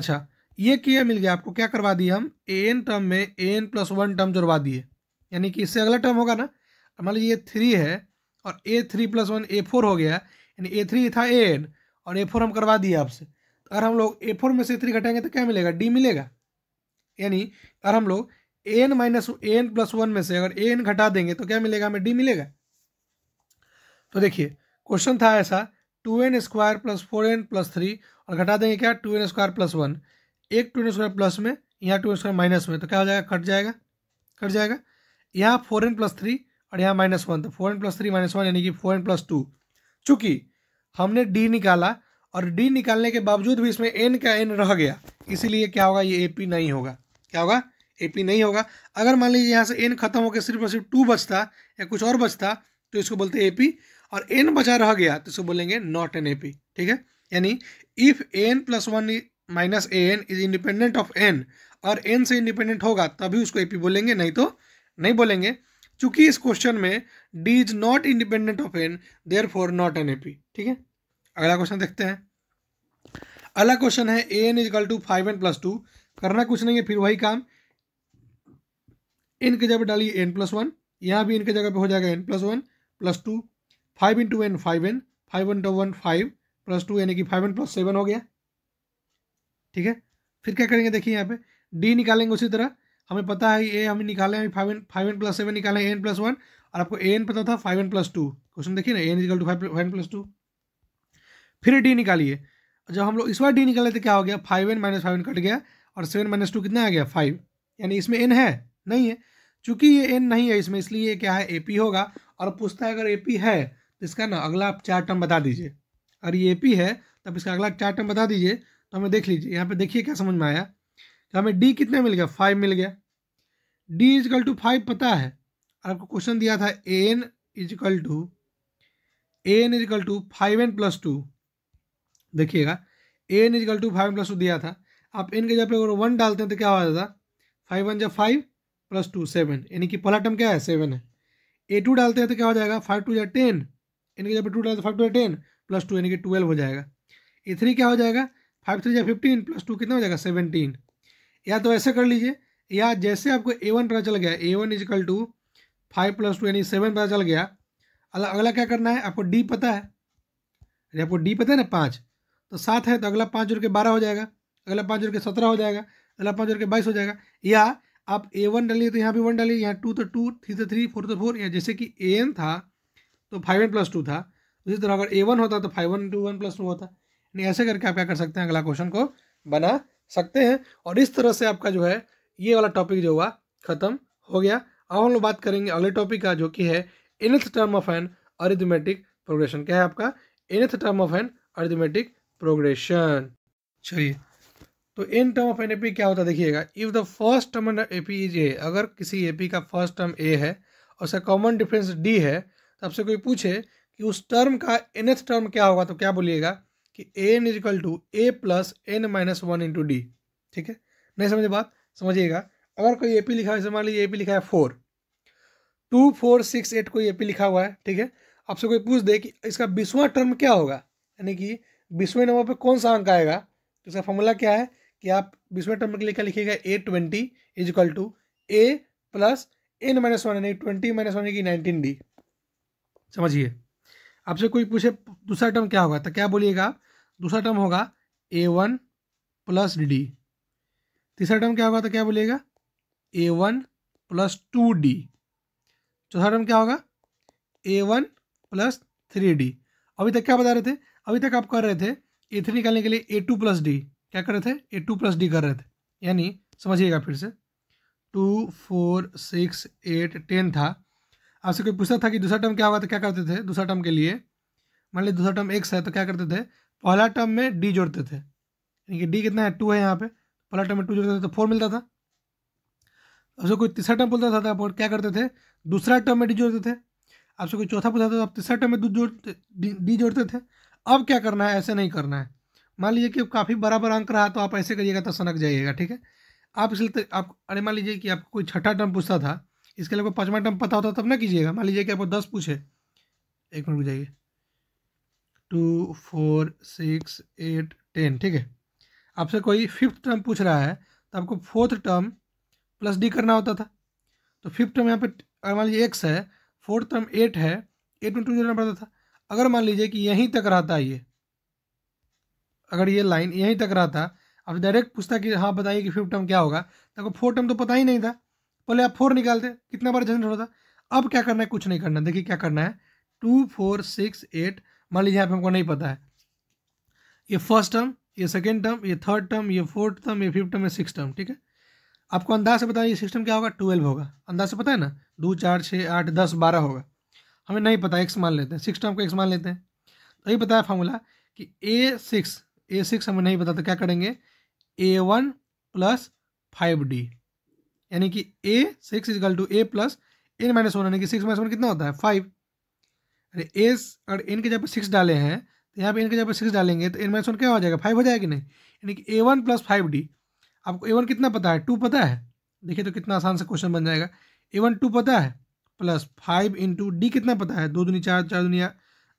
अच्छा ये किया मिल गया आपको क्या करवा दिए हम ए एन टर्म में ए एन प्लस वन टर्म जुड़वा दिए यानी कि इससे अगला टर्म होगा ना मान लीजिए ये थ्री है और A three plus one A four हो गया यानी ए थ्री था ए एन और ए फोर हम करवा दिए आपसे तो अगर हम लोग ए फोर में से थ्री घटाएंगे तो क्या मिलेगा डी मिलेगा यानी अगर हम लोग A N minus A N plus one में से अगर ए एन घटा देंगे तो क्या मिलेगा हमें डी मिलेगा तो देखिए क्वेश्चन था ऐसा two N square plus four N plus three और घटा देंगे क्या two N square plus one एक टू एन स्क्वायर प्लस में यहाँ टू एन स्क्वायर माइनस में तो क्या हो जाएगा कट जाएगा कट जाएगा यहाँ फोर एन प्लस थ्री और यहाँ माइनस वन तो four N plus three minus one यानी कि फोर एन प्लस टू चूँकि हमने डी निकाला और डी निकालने के बावजूद भी इसमें एन का एन रह गया इसीलिए क्या होगा ये ए पी नहीं होगा क्या होगा ए पी नहीं होगा अगर मान लीजिए यहाँ से एन खत्म होकर सिर्फ और सिर्फ टू बचता या कुछ और बचता तो इसको बोलते ए पी और एन बचा रह गया तो इसको बोलेंगे नॉट एन ए पी ठीक है यानी if N plus one minus A N is independent of N और एन से इंडिपेंडेंट होगा तभी उसको ए पी बोलेंगे नहीं तो नहीं बोलेंगे चूंकि इस क्वेश्चन में D is not independent of N therefore not an A P ठीक है अगला क्वेश्चन देखते हैं अगला क्वेश्चन है A N is equal to five N plus two करना कुछ नहीं है फिर वही काम इनके जगह डालिए एन प्लस वन यहाँ भी इनके जगह पे हो जाएगा N plus one plus two five into N five N five into one five plus two यानी कि फाइव एन प्लस सेवन हो गया ठीक है फिर क्या करेंगे देखिए यहाँ पे डी निकालेंगे उसी तरह हमें पता है ए हम निकाले हैं five N five N plus seven निकाले एन प्लस वन और आपको ए एन पता था five N plus two question देखिए ना N is equal to five five N plus two फिर डी निकालिए जब हम लोग इस बार डी निकाले तो क्या हो गया five N minus five N cut गया और सेवन माइनस टू कितना आ गया फाइव यानी इसमें एन है नहीं है चूंकि ये एन नहीं है इसमें इसलिए क्या है ए पी होगा और पूछता है अगर ए पी है तो इसका ना अगला आप चार टर्म बता दीजिए अगर ये ए पी है तब इसका अगला चार टर्म बता दीजिए तो हमें देख लीजिए यहाँ पे देखिए क्या समझ में आया कि तो हमें डी कितना मिल गया फाइव मिल गया डी इजकल टू फाइव पता है और आपको क्वेश्चन दिया था N is equal to N is equal to five N plus two देखिएगा N is equal to five plus two दिया था आप एन के जब अगर वन डालते हैं तो क्या हो जाता फाइव वन जब फाइव प्लस टू सेवन यानी कि पहला टर्म क्या है सेवन है ए टू डालते हैं तो क्या हो जाएगा फाइव टू या टेन तो यानी कि जब टू डालते फाइव टू या टेन प्लस टू यानी कि ट्वेल्व हो जाएगा ए थ्री क्या हो जाएगा फाइव थ्री या फिफ्टीन प्लस टू कितना हो जाएगा सेवनटीन या तो ऐसे कर लीजिए या जैसे आपको ए वन पता चल गया A one is equal to five plus two यानी सेवन पता चल गया अगला क्या करना है आपको डी पता है आपको डी पता है ना पाँच तो सात है तो अगला पाँच जुड़ के बारह हो जाएगा अगला पाँच जुड़ के सत्रह हो जाएगा अगला पाँच जुड़ के बाईस हो जाएगा या आप ए वन डालिए तो यहाँ भी वन डालिए यहाँ टू तो टू थ्री तो थ्री फोर तो फोर या जैसे कि ए एन था तो फाइव एन प्लस टू था उसी तरह अगर ए वन होता तो five one two one plus two होता यानी ऐसे करके आप क्या कर सकते हैं अगला क्वेश्चन को बना सकते हैं और इस तरह से आपका जो है ये वाला टॉपिक जो हुआ ख़त्म हो गया अब हम लोग बात करेंगे अगले टॉपिक का जो कि है nth term of an arithmetic progression क्या है आपका nth term of an arithmetic progression चलिए तो nth term of an AP क्या होता है देखिएगा if the first term under A P is A अगर किसी ए पी का फर्स्ट टर्म ए है और उसका कॉमन डिफरेंस डी है तो आपसे कोई पूछे कि उस टर्म का एनथ टर्म क्या होगा तो क्या बोलिएगा कि ए N is equal to A plus N minus one into D ठीक है नहीं समझे बात समझिएगा अगर कोई ए पी लिखा है मान लीजिए ए पी लिखा है four two four six eight कोई ए पी लिखा हुआ है ठीक है आपसे कोई पूछ दे कि इसका बीसवा टर्म क्या होगा यानी कि बीसवें नंबर पर कौन सा अंक आएगा तो इसका फॉर्मूला क्या है कि आप बीसवें टर्म के लिए क्या लिखिएगा A twenty is equal to A plus N minus one यानी ट्वेंटी माइनस वन यानी नाइनटीन डी समझिए आपसे कोई पूछे दूसरा टर्म क्या होगा तो क्या बोलिएगा दूसरा टर्म होगा ए वन प्लस डी तीसरा टर्म क्या होगा तो क्या बोलिएगा A one plus two D चौथा टर्म क्या होगा A one plus three D अभी तक क्या बता रहे थे अभी तक आप कर रहे थे ए थ्री निकालने के लिए ए टू प्लस डी क्या कर रहे थे ए टू प्लस डी कर रहे थे यानी समझिएगा फिर से two four six eight ten था आपसे कोई पूछता था कि दूसरा टर्म क्या हुआ तो क्या करते थे दूसरा टर्म के लिए मान लीजिए दूसरा टर्म एक्स है तो क्या करते थे पहला टर्म में डी जोड़ते थे यानी कि डी कितना है टू है यहाँ पे पहला टर्म में टू जोड़ते थे तो फोर मिलता था आपसे कोई तीसरा टर्म बोलता था तो क्या करते थे दूसरा टर्म में डी जोड़ते थे आपसे कोई चौथा पूछता था तो आप तीसरा टर्म में डी जोड़ते थे अब क्या करना है ऐसे नहीं करना है मान लीजिए कि काफ़ी बराबर अंक रहा तो आप ऐसे करिएगा तो सनक जाइएगा ठीक है आप इसलिए तो आप अरे मान लीजिए कि आपको कोई छठा टर्म पूछता था इसके लिए आपको पाँचवा टर्म पता होता तब ना कीजिएगा मान लीजिए कि आपको दस पूछे एक मिनट रुक जाइए two four six eight ten ठीक है आपसे कोई फिफ्थ टर्म पूछ रहा है तो आपको फोर्थ टर्म प्लस डी करना होता था तो फिफ्थ टर्म यहाँ पे मान लीजिए एक्स है फोर्थ टर्म एट है एट में टू जीरो पड़ता था अगर मान लीजिए कि यहीं तक रहता ये अगर ये लाइन यहीं तक रहता अब डायरेक्ट पूछता कि हाँ बताइए कि फिफ्थ टर्म क्या होगा तो आपको फोर टर्म तो पता ही नहीं था पहले आप फोर निकालते कितना बार जनरेट होता अब क्या करना है कुछ नहीं करना देखिए क्या करना है टू फोर सिक्स एट मान लीजिए आप हमको नहीं पता है ये फर्स्ट टर्म ये सेकेंड टर्म ये थर्ड टर्म ये फोर्थ टर्म ये फिफ्थ टर्म ये सिक्स टर्म ठीक है आपको अंदाज से बताइए सिक्स टर्म क्या होगा ट्वेल्व होगा अंदाज से पता है ना दो चार छः आठ दस बारह होगा हमें नहीं पता एक्स मान लेते हैं सिक्स टर्म को एक्स मान लेते हैं तो यही पता है फार्मूला कि ए सिक्स ए सिक्स हमें नहीं पता तो क्या करेंगे A one plus five D यानी कि A six is equal to A plus N minus one यानी कि सिक्स माइनस वन कितना होता है फाइव अरे ए अगर एन के जगह पर सिक्स डाले हैं तो यहाँ पे एन के जगह पर सिक्स डालेंगे तो एन माइनस वन क्या हो जाएगा फाइव हो जाएगा कि नहीं यानी कि ए वन प्लस फाइव डी आपको ए वन कितना पता है टू पता है देखिए तो कितना आसान से क्वेश्चन बन जाएगा ए वन टू पता है प्लस फाइव इंटू डी कितना पता है दो दूनी चार चार दुनिया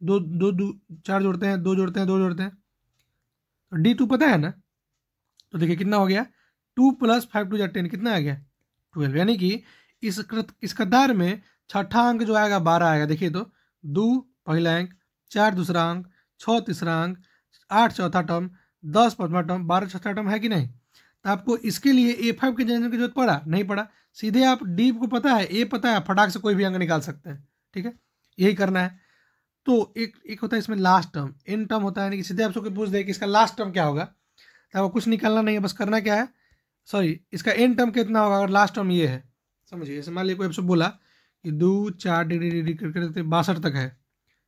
दो दो दू चार जोड़ते हैं दो जोड़ते हैं दो जोड़ते हैं तो डी टू पता है ना तो देखिए कितना हो गया टू प्लस फाइव टू या टेन कितना आ गया ट्वेल्व यानी कि इस इस कतार में छठा अंक जो आएगा बारह आएगा देखिए तो दो पहला अंक चार दूसरा अंक छः तीसरा अंक आठ चौथा टर्म दस पाँचवा टर्म बारह छठा टर्म है कि नहीं तो आपको इसके लिए ए फाइव के जनरेशन की जरूरत पड़ा नहीं पड़ा सीधे आप डी को पता है ए पता है फटाक से कोई भी अंग निकाल सकते हैं ठीक है यही करना है तो एक एक होता है इसमें लास्ट टर्म इन टर्म होता है कि सीधे आप सबको पूछ दे कि इसका लास्ट टर्म क्या होगा तो आपको कुछ निकालना नहीं है बस करना क्या है सॉरी इसका एन टर्म कितना होगा अगर लास्ट टर्म ये है समझिए जैसे मान लीजिए कोई आपसे बोला कि दो चार डिग्री डिग्री करके बासठ तक है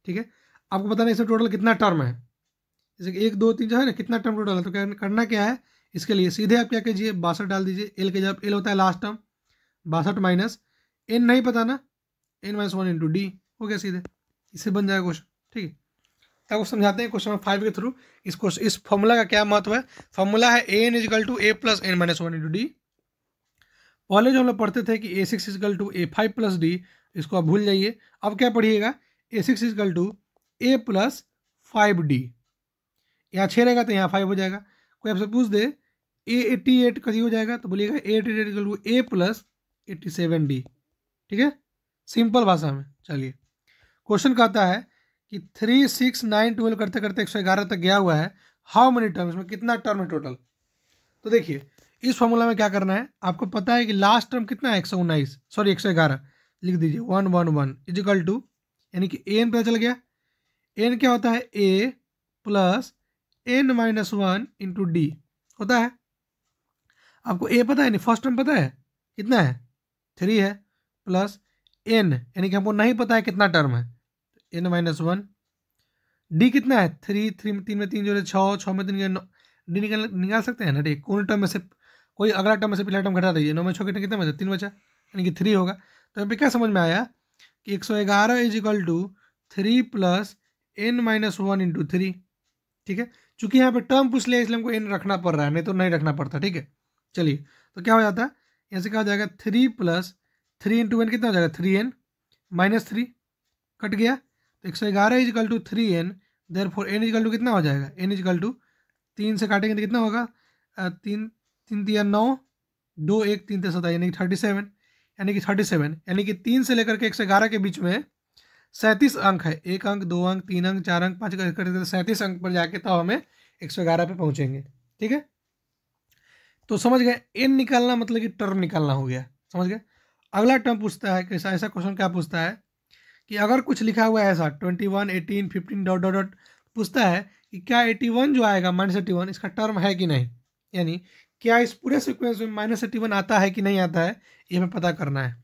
ठीक है आपको पता नहीं इसमें टोटल कितना टर्म है जैसे कि एक दो तीन जो है ना कितना टर्म टोटल है तो करना क्या है इसके लिए सीधे आप क्या कीजिए बासठ डाल दीजिए एल के जब एल होता है लास्ट टर्म बासठ माइनस एन नहीं पता ना N minus one into D हो गया सीधे इससे बन जाएगा क्वेश्चन ठीक है आपको समझाते हैं क्वेश्चन नंबर फाइव के थ्रू इस क्वेश्चन इस फॉर्मूला का क्या महत्व है फॉर्मूला है N is equal to A plus N minus one into D पहले जो हम लोग पढ़ते थे कि A six is equal to A five plus D इसको आप भूल जाइए अब क्या पढ़िएगा A six is equal to A plus five D यहाँ छः रहेगा तो यहाँ फाइव हो जाएगा कोई आपसे पूछ दे ए एट्टी एट कभी हो जाएगा तो बोलिएगा एट एट एट टू ए प्लस एट्टी सेवन डी ठीक है सिंपल भाषा में चलिए क्वेश्चन कहता है कि थ्री सिक्स नाइन ट्वेल्व करते करते एक सौ ग्यारह तक गया हुआ है हाउ मेनी टर्म में कितना टर्म है टोटल तो देखिए इस फॉर्मूला में क्या करना है आपको पता है कि लास्ट टर्म कितना है एक सौ उन्नीस सॉरी एक सौ ग्यारह लिख दीजिए one one one is equal to यानी कि ए एन पता चल गया एन क्या होता है ए plus N minus one into D होता है आपको ए पता है नहीं फर्स्ट टर्म पता है कितना है थ्री है प्लस एन यानी कि हमको नहीं पता है कितना टर्म है एन माइनस वन डी कितना है थ्री थ्री में तीन में तीन जो छः छः में तीन जोड़े डी निकाल निकाल सकते हैं ना डी कौन टर्म में से कोई अगला टर्म में से पिछला टर्म घटा दीजिए नौ में छः कितना कितना बचा तीन बचा यानी कि थ्री होगा तो यहाँ पर क्या समझ में आया कि एक सौ ग्यारह is equal to three plus N minus one into three ठीक है चूंकि यहाँ पे टर्म पूछ लिया इसलिए हमको एन रखना पड़ रहा है नहीं तो नहीं रखना पड़ता ठीक है चलिए तो क्या हो जाता है यहाँ से क्या हो जाएगा three plus three into N कितना हो जाएगा three N minus three cut गया तो एक सौ ग्यारह is equal to three N therefore N is equal to कितना हो जाएगा एन इजकल टू तीन से काटेंगे तो कितना होगा तीन तीन तीन नौ दो एक तीन तीन सत्ताईस यानी कि थर्टी सेवन यानी कि थर्टी सेवन यानी कि तीन से लेकर के एक सौ ग्यारह के बीच में सैंतीस अंक है एक अंक दो अंक तीन अंक चार अंक पाँच अंक सैंतीस अंक पर जाके तब तो हमें एक सौ ग्यारह पर पहुँचेंगे ठीक है तो समझ गए एन निकालना मतलब कि टर्म निकालना हो गया समझ गए अगला टर्म पूछता है कैसा ऐसा क्वेश्चन क्या पूछता है कि अगर कुछ लिखा हुआ है ऐसा twenty one eighteen fifteen dot dot dot पूछता है कि क्या एटी वन जो आएगा माइनस एटी वन इसका टर्म है कि नहीं यानी क्या इस पूरे सिक्वेंस में माइनस एटी वन आता है कि नहीं आता है ये हमें पता करना है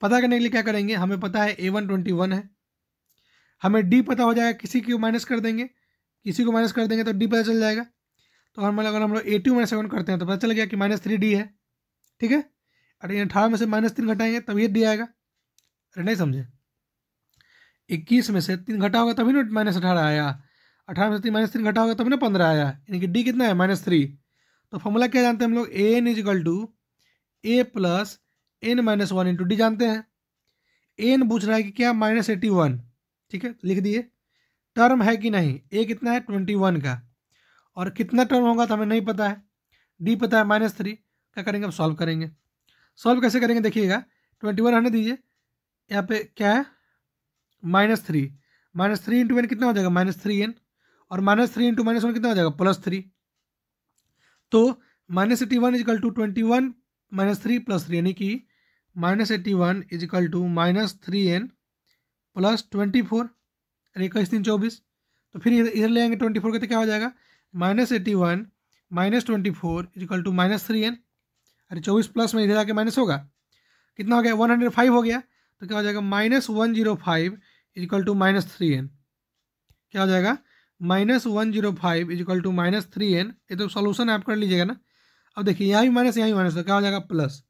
पता करने के लिए क्या करेंगे हमें पता है ए वन ट्वेंटी वन है हमें डी पता हो जाएगा किसी को माइनस कर देंगे किसी को माइनस कर देंगे तो डी पता चल जाएगा तो नॉर्मल अगर हम लोग ए टू माइनस सेवन करते हैं तो पता चल गया कि माइनस थ्री डी है ठीक है अरे अठारह में से माइनस तीन घटाएंगे तब ये डी आएगा अरे नहीं समझे इक्कीस में से तीन घटा होगा तभी ना माइनस अठारह आया अठारह में से तीन माइनस तीन घटा होगा तभी ना पंद्रह आया यानी कि डी कितना है माइनस थ्री तो फॉर्मूला क्या जानते हैं हम लोग A N is equal to A plus N minus one into D जानते हैं एन पूछ रहा है कि क्या माइनस एटी वन ठीक है लिख दिए टर्म है कि नहीं ए कितना है ट्वेंटी वन का और कितना टर्म होगा तो हमें नहीं पता है डी पता है माइनस थ्री क्या करेंगे अब सॉल्व करेंगे सॉल्व कैसे करेंगे देखिएगा ट्वेंटी वन रहने दीजिए यहाँ पे क्या है minus three minus three into N कितना हो जाएगा माइनस थ्री एन और minus three into minus one कितना हो जाएगा प्लस थ्री तो minus eighty one is equal to twenty one minus three plus three यानी कि minus eighty one is equal to minus three N plus twenty four इक्कीस तीन चौबीस तो फिर इधर ले आएंगे ट्वेंटी फोर का तो क्या हो जाएगा minus eighty one minus twenty four equal to minus three n अरे चौबीस प्लस में इधर आके माइनस होगा कितना हो गया वन हंड्रेड फाइव हो गया तो क्या हो जाएगा minus one zero five equal to minus three n क्या हो जाएगा minus one zero five equal to minus three n ये तो सोलूशन आप कर लीजिएगा ना अब देखिए यहाँ भी माइनस यहाँ भी माइनस तो क्या हो जाएगा प्लस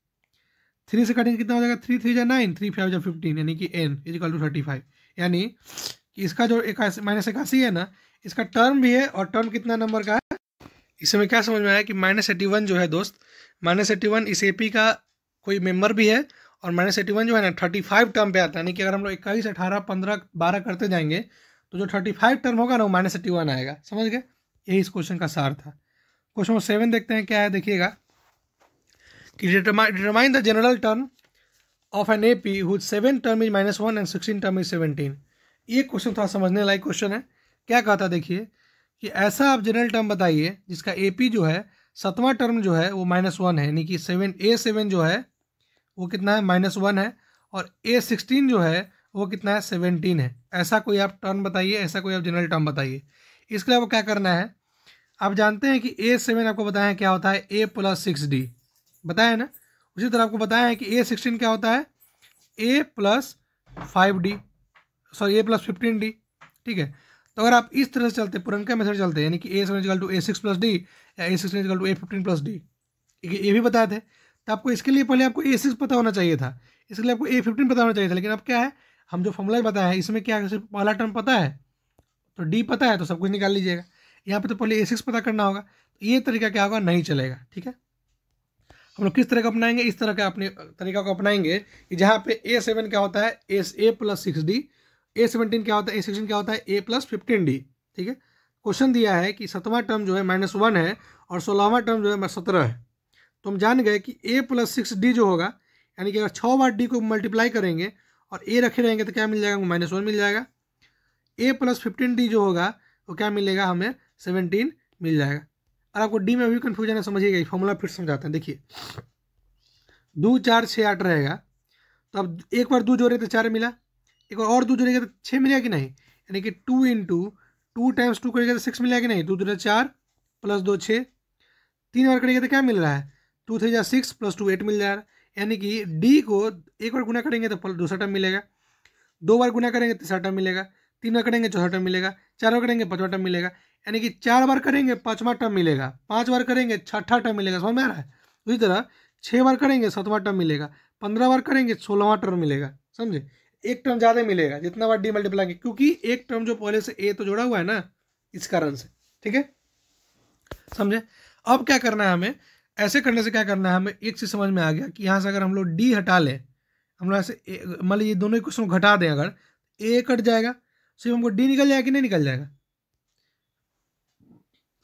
थ्री से कटिंग कितना हो जाएगा थ्री थ्री जा नाइन थ्री फाइव जा फिफ्टीन यानी कि n is equal to thirty five यानी कि इसका जो एक माइनस इक्यासी है ना इसका टर्म भी है और टर्म कितना नंबर का है इसे में क्या समझ में आया कि माइनस एटी वन जो है दोस्त माइनस एटी वन इस ए पी का कोई मेंबर भी है और माइनस एटी वन जो है ना थर्टी फाइव टर्म पे आता है यानी कि अगर हम लोग इक्कीस अठारह पंद्रह बारह करते जाएंगे तो जो थर्टी फाइव टर्म होगा ना वो माइनस एटी वन आएगा समझ गए यही इस क्वेश्चन का सार था क्वेश्चन नंबर सेवन देखते हैं क्या है देखिएगा कि determine the general term of N A P whose seven term is minus one and sixteen term is seventeen ये क्वेश्चन थोड़ा समझने लायक क्वेश्चन है क्या कहता देखिए कि ऐसा आप जनरल टर्म बताइए जिसका ए पी जो है सतवां टर्म जो है वो माइनस वन है यानी कि सेवन ए सेवन जो है वो कितना है माइनस वन है और ए सिक्सटीन जो है वो कितना है सेवनटीन है ऐसा कोई आप टर्म बताइए ऐसा कोई आप जनरल टर्म बताइए इसके अलावा क्या करना है आप जानते हैं कि ए सेवन आपको बताया क्या होता है ए प्लस सिक्स डी बताया ना उसी तरह आपको बताया है कि ए सिक्सटीन क्या होता है ए plus five d sorry a plus fifteen d ठीक है तो अगर आप इस तरह से चलते पुरन मेथड चलते यानी कि a seven to a six plus d या a six to a fifteen plus d ये भी बताए थे तो आपको इसके लिए पहले आपको ए सिक्स पता होना चाहिए था इसके लिए आपको ए फिफ्टीन पता होना चाहिए था लेकिन अब क्या है हम जो फॉर्मूला बताया है इसमें क्या सिर्फ पहला टर्म पता है तो डी पता है तो सब कुछ निकाल लीजिएगा यहाँ पे तो पहले ए सिक्स पता करना होगा तो ये तरीका क्या होगा नहीं चलेगा ठीक है हम लोग किस तरह का अपनाएंगे इस तरह का अपने तरीका को अपनाएंगे कि जहाँ पे ए सेवन क्या होता है s a plus six D a seventeen क्या होता है ए सिक्सटीन क्या होता है ए प्लस फिफ्टीन डी ठीक है क्वेश्चन दिया है कि सतवा टर्म जो है माइनस वन है और सोलहवा टर्म जो है सत्रह है तो हम जान गए कि ए प्लस सिक्स डी जो होगा यानी कि अगर छः बार डी को मल्टीप्लाई करेंगे और ए रखे रहेंगे तो क्या मिल जाएगा माइनस वन मिल जाएगा ए प्लस फिफ्टीन डी जो होगा वो तो क्या मिलेगा हमें सेवनटीन मिल जाएगा और आपको डी में भी कन्फ्यूजन है समझिएगा फॉर्मूला फिर समझाते हैं देखिए दो चार छः आठ रहेगा तो अब एक बार दो जोड़े तो चार मिला एक बार और दो जुड़ेगा तो छः मिलेगा कि नहीं यानी कि two into two times two करेगा तो सिक्स मिलेगा कि नहीं दो दो चार प्लस दो छः तीन बार करेंगे तो क्या मिल रहा है टू थ्री जा सिक्स प्लस टू एट मिल जा रहा है यानी कि डी को एक बार गुना करेंगे तो दूसरा टर्म मिलेगा दो बार गुना करेंगे तो तीसरा टर्म मिलेगा तीन बार करेंगे तो चौथा टर्म मिलेगा चार बार करेंगे तो पाँचवा टर्म मिलेगा यानी कि चार बार करेंगे पाँचवा टर्म मिलेगा पाँच बार करेंगे छठा टर्म मिलेगा समझ में आ रहा है उसी तरह छः बार करेंगे सातवां टर्म मिलेगा पंद्रह बार करेंगे सोलहवां टर्म मिलेगा समझे एक टर्म ज़्यादा मिलेगा जितना बार डी मल्टीप्लाई क्योंकि एक टर्म जो पहले से ए तो जोड़ा हुआ है ना इस कारण से ठीक है समझे अब क्या करना है हमें ऐसे करने से क्या करना है हमें एक चीज़ समझ में आ गया कि यहां से अगर हम लोग डी हटा लें हम लोग ऐसे मान लीजिए दोनों ही क्वेश्चन घटा दें अगर ए तो कट जाएगा सिर्फ तो हमको डी निकल जाएगा कि नहीं निकल जाएगा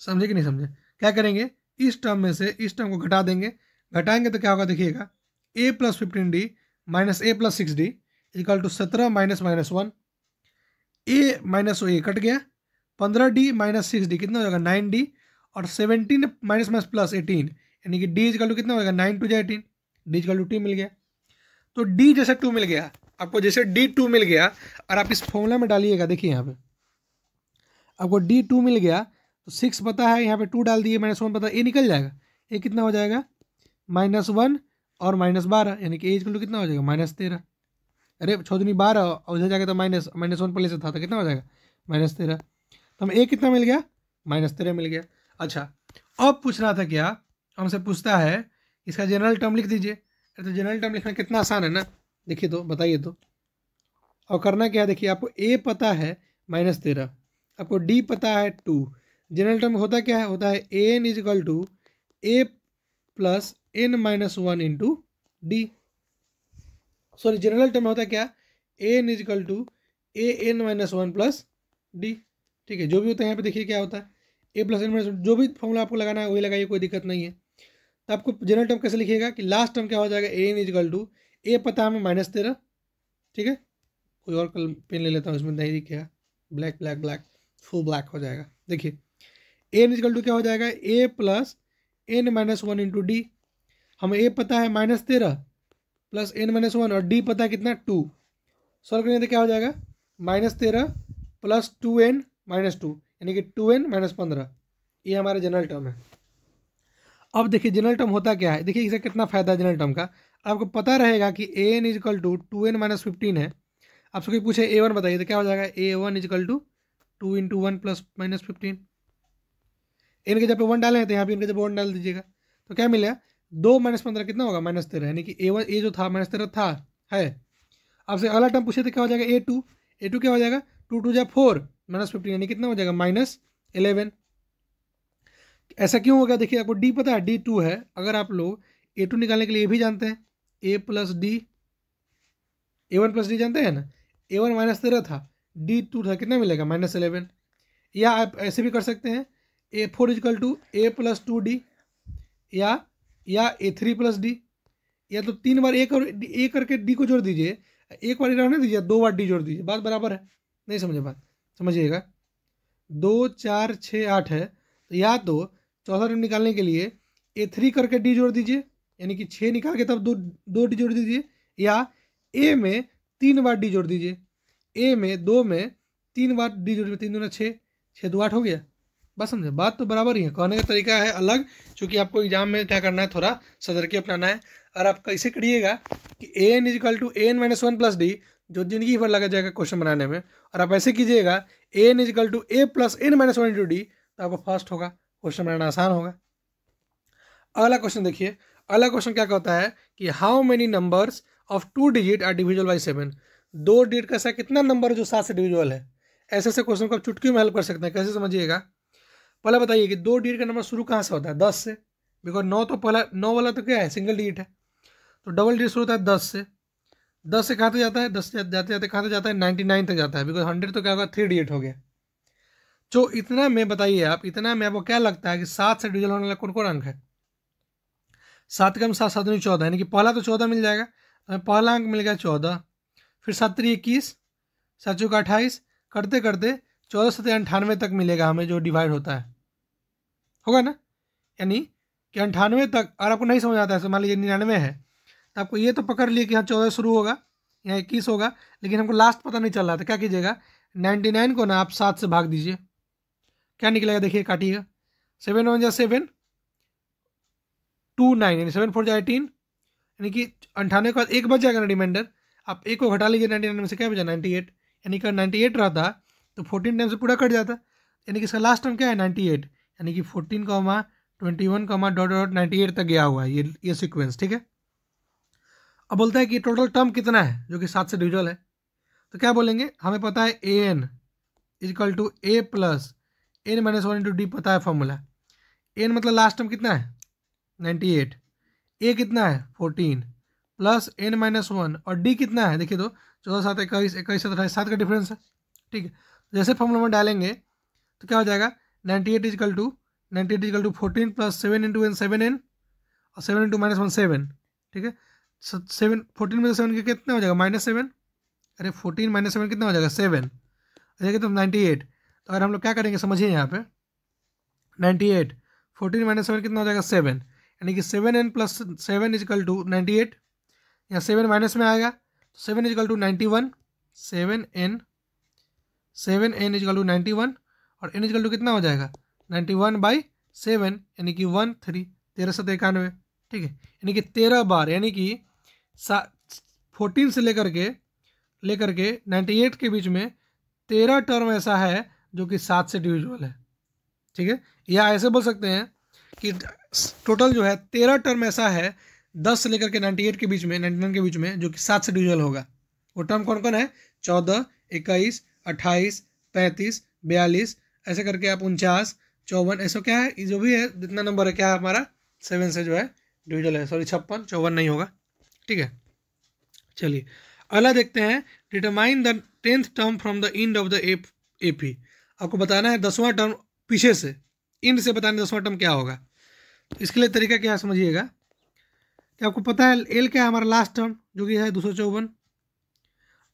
समझे कि नहीं समझे क्या करेंगे इस टर्म में से इस टर्म को घटा देंगे घटाएंगे तो क्या होगा देखिएगा a plus fifteen d minus a plus six d equal to सत्रह minus minus one a minus a cut गया पंद्रह डी माइनस सिक्स डी कितना हो जाएगा नाइन डी और seventeen minus minus plus eighteen यानी कि डी इजकल टू कितना हो जाएगा नाइन टू जाए एटीन डी इजकल टू टी मिल गया तो डी जैसे टू मिल गया आपको जैसे डी टू मिल गया और आप इस फॉर्मूला में डालिएगा देखिए यहाँ पे आपको डी टू मिल गया तो सिक्स पता है यहाँ पे टू डाल दिए माइनस वन पता ए निकल जाएगा ए कितना हो जाएगा माइनस वन और माइनस बारह यानी कि ए इजकल टू कितना हो जाएगा माइनस तेरह अरे छः बारह और उधर जाके तो माइनस माइनस वन पहले से था तो कितना हो जाएगा माइनस तेरह तो हमें ए कितना मिल गया माइनस तेरह मिल गया अच्छा अब पूछ रहा था क्या हमसे पूछता है इसका जनरल टर्म लिख दीजिए अरे तो जनरल टर्म लिखना कितना आसान है ना देखिए तो बताइए तो और करना क्या है देखिए आपको ए पता है माइनस तेरह आपको डी पता है टू जनरल टर्म होता क्या है होता है A N equal to A plus N minus one into d sorry general term में होता है क्या A N is equal to a N minus one plus d ठीक है जो भी होता है यहाँ पे देखिए क्या होता है ए प्लस एन माइनस जो भी फॉर्मूला आपको लगाना है वही लगाइए कोई दिक्कत नहीं है तो आपको जनरल टर्म कैसे लिखिएगा कि लास्ट टर्म क्या हो जाएगा A N is equal to a पता हमें माइनस तेरह ठीक है कोई और कल पेन ले लेता हूँ उसमें नहीं दिखेगा black black black full black हो जाएगा देखिए ए एन इजकल टू क्या हो जाएगा ए plus N minus one into d हमें ए पता है माइनस तेरह प्लस एन माइनस वन और डी पता है कितना टू सॉल्व करेंगे तो क्या हो जाएगा माइनस तेरह plus two n minus two यानी कि टू एन माइनस पंद्रह ये हमारा जनरल टर्म है अब देखिए जनरल टर्म होता क्या है देखिए इसे कितना फायदा है जनरल टर्म का आपको पता रहेगा कि A N is equal to two n minus fifteen है आपसे कोई पूछे ए वन बताइए तो क्या हो जाएगा a one is equal to two into one plus minus fifteen इनके जब पे वन डालें तो यहाँ पे इनके जब वन डाल दीजिएगा तो क्या मिलेगा दो माइनस पंद्रह कितना होगा माइनस तेरह यानी कि ए वन ए जो था माइनस तेरह था है आपसे अगला टर्म पूछे तो क्या हो जाएगा ए टू ए टू क्या हो जाएगा टू टू जा फोर माइनस फिफ्टीन यानी कितना हो जाएगा माइनस इलेवन ऐसा क्यों हो गया देखिए आपको डी पता है डी टू है अगर आप लोग ए टू निकालने के लिए भी जानते हैं a plus d a one plus d जानते हैं ना ए वन माइनस तेरह था डी टू था कितना मिलेगा माइनस इलेवन या आप ऐसे भी कर सकते हैं a four equal to A plus two d या या ए थ्री प्लस डी या तो तीन बार एक और ए करके डी को जोड़ दीजिए एक बार रहने दीजिए दो बार डी जोड़ दीजिए बात बराबर है नहीं समझे बात समझिएगा दो चार छः आठ है तो या तो चौथा टर्म निकालने के लिए ए थ्री करके डी जोड़ दीजिए यानी कि छः निकाल के तब दो दो डी जोड़ दीजिए या ए में तीन बार डी जोड़ दीजिए ए में दो में तीन बार डी जोड़ दीजिए तीन दो छः छः दो आठ हो गया बात समझे बात तो बराबर ही है कहने का तरीका है अलग क्योंकि आपको एग्जाम में क्या करना है थोड़ा सदर के अपनाना है और आप कैसे करिएगा कि A N is equal to a N minus one plus d जो जिंदगी भर लगा जाएगा क्वेश्चन बनाने में और आप ऐसे कीजिएगा a N is equal to A plus N minus one into D तो आपको फर्स्ट होगा क्वेश्चन बनाना आसान होगा अगला क्वेश्चन देखिए अगला क्वेश्चन क्या कहता है कि how many numbers of two digit are divisible by seven दो डिजिट का ऐसा कितना नंबर जो सात से डिविजुअल है ऐसे ऐसे क्वेश्चन को आप चुटकी में हेल्प कर सकते हैं कैसे समझिएगा पहला बताइए कि दो डिजिट का नंबर शुरू कहाँ से होता है दस से बिकॉज नौ तो पहला नौ वाला तो क्या है सिंगल डिजिट है तो डबल डिजिट शुरू होता है दस से दस से कहाँ तक जाता है दस जाते जाते कहाँ तक जाता है नाइन्टी नाइन तक जाता है बिकॉज हंड्रेड तो क्या होगा थ्री डिजिट हो गया जो इतना में बताइए आप इतना में आपको क्या लगता है कि सात से डिजिट होने वाला कौन कौन अंक है सात कम सात सात नहीं चौदह यानी कि पहला तो चौदह मिल जाएगा हमें पहला अंक मिल गया चौदह फिर सात त्री इक्कीस सात चौका अट्ठाईस करते करते चौदह सौ अंठानवे तक मिलेगा हमें जो डिवाइड होता है होगा ना यानी कि अंठानवे तक अगर आपको नहीं समझ आता है मान लीजिए निन्यानवे है तो आपको ये तो पकड़ लिए कि यहाँ चौदह शुरू होगा यहाँ इक्कीस होगा लेकिन हमको लास्ट पता नहीं चल रहा था क्या कीजिएगा नाइन्टी नाइन को ना आप सात से भाग दीजिए क्या निकलेगा देखिए काटिएगा सेवन वन या सेवन टू नाइन यानी सेवन फोर या एटीन यानी कि अंठानवे के बाद एक बच जाएगा ना रिमाइंडर आप एक को घटा लीजिए नाइन्टी नाइन में से क्या बचा नाइन्टी एट यानी कि नाइन्टी एट रहता तो फोर्टीन टाइम से पूरा कट जाता है यानी कि इसका लास्ट टर्म क्या है नाइन्टी एट यानी कि fourteen comma twenty one comma dot dot ninety eight तक गया हुआ है ये ये सिक्वेंस ठीक है अब बोलता है कि टोटल टर्म कितना है जो कि सात से डिविजल है तो क्या बोलेंगे हमें पता है A N is equal to A plus N minus one into d पता है फॉर्मूला एन मतलब लास्ट टर्म कितना है नाइन्टी एट ए कितना है fourteen plus N minus one और डी कितना है देखिए तो चौदह सात इक्कीस इक्कीस सत्ताईस सात का डिफरेंस है ठीक है जैसे फॉर्मूला में डालेंगे तो क्या हो जाएगा ninety eight equal to ninety eight equal to fourteen plus seven into one seven n और seven into minus one seven ठीक है सेवन फोर्टीन में सेवन के कितना हो जाएगा माइनस सेवन अरे फोर्टीन माइनस सेवन कितना हो जाएगा सेवन अरे तो नाइन्टी एट तो अगर हम लोग क्या करेंगे समझिए यहाँ पे ninety eight fourteen minus seven कितना हो जाएगा सेवन यानी कि seven n plus seven equal to ninety eight यहाँ सेवन माइनस में आएगा तो seven equal to ninety one seven n seven n equal to ninety one और एन इजगल टू कितना हो जाएगा नाइन्टी वन बाई सेवन यानी कि वन थ्री तेरह सौ इक्यानवे ठीक है यानी कि तेरह बार यानी कि सा फोर्टीन से लेकर के लेकर के नाइन्टी एट के बीच में तेरह टर्म ऐसा है जो कि सात से डिविजुअल है ठीक है या ऐसे बोल सकते हैं कि टोटल जो है तेरह टर्म ऐसा है दस से लेकर के नाइन्टी एट के बीच में नाइन्टी नाइन के बीच में जो कि सात से डिविजुअल होगा वो टर्म कौन कौन है चौदह इक्कीस अट्ठाईस पैंतीस बयालीस ऐसे करके आप उनचास चौवन ऐसा क्या है जो भी है जितना नंबर है क्या है हमारा सेवन से जो है डिविजल है सॉरी छप्पन चौवन नहीं होगा ठीक है चलिए अगला देखते हैं determine the tenth term from the end of the A A P आपको बताना है दसवां टर्म पीछे से इंड से बताना दसवां टर्म क्या होगा इसके लिए तरीका क्या समझिएगा कि आपको पता है एल क्या है हमारा लास्ट टर्म जो कि है दो सौ चौवन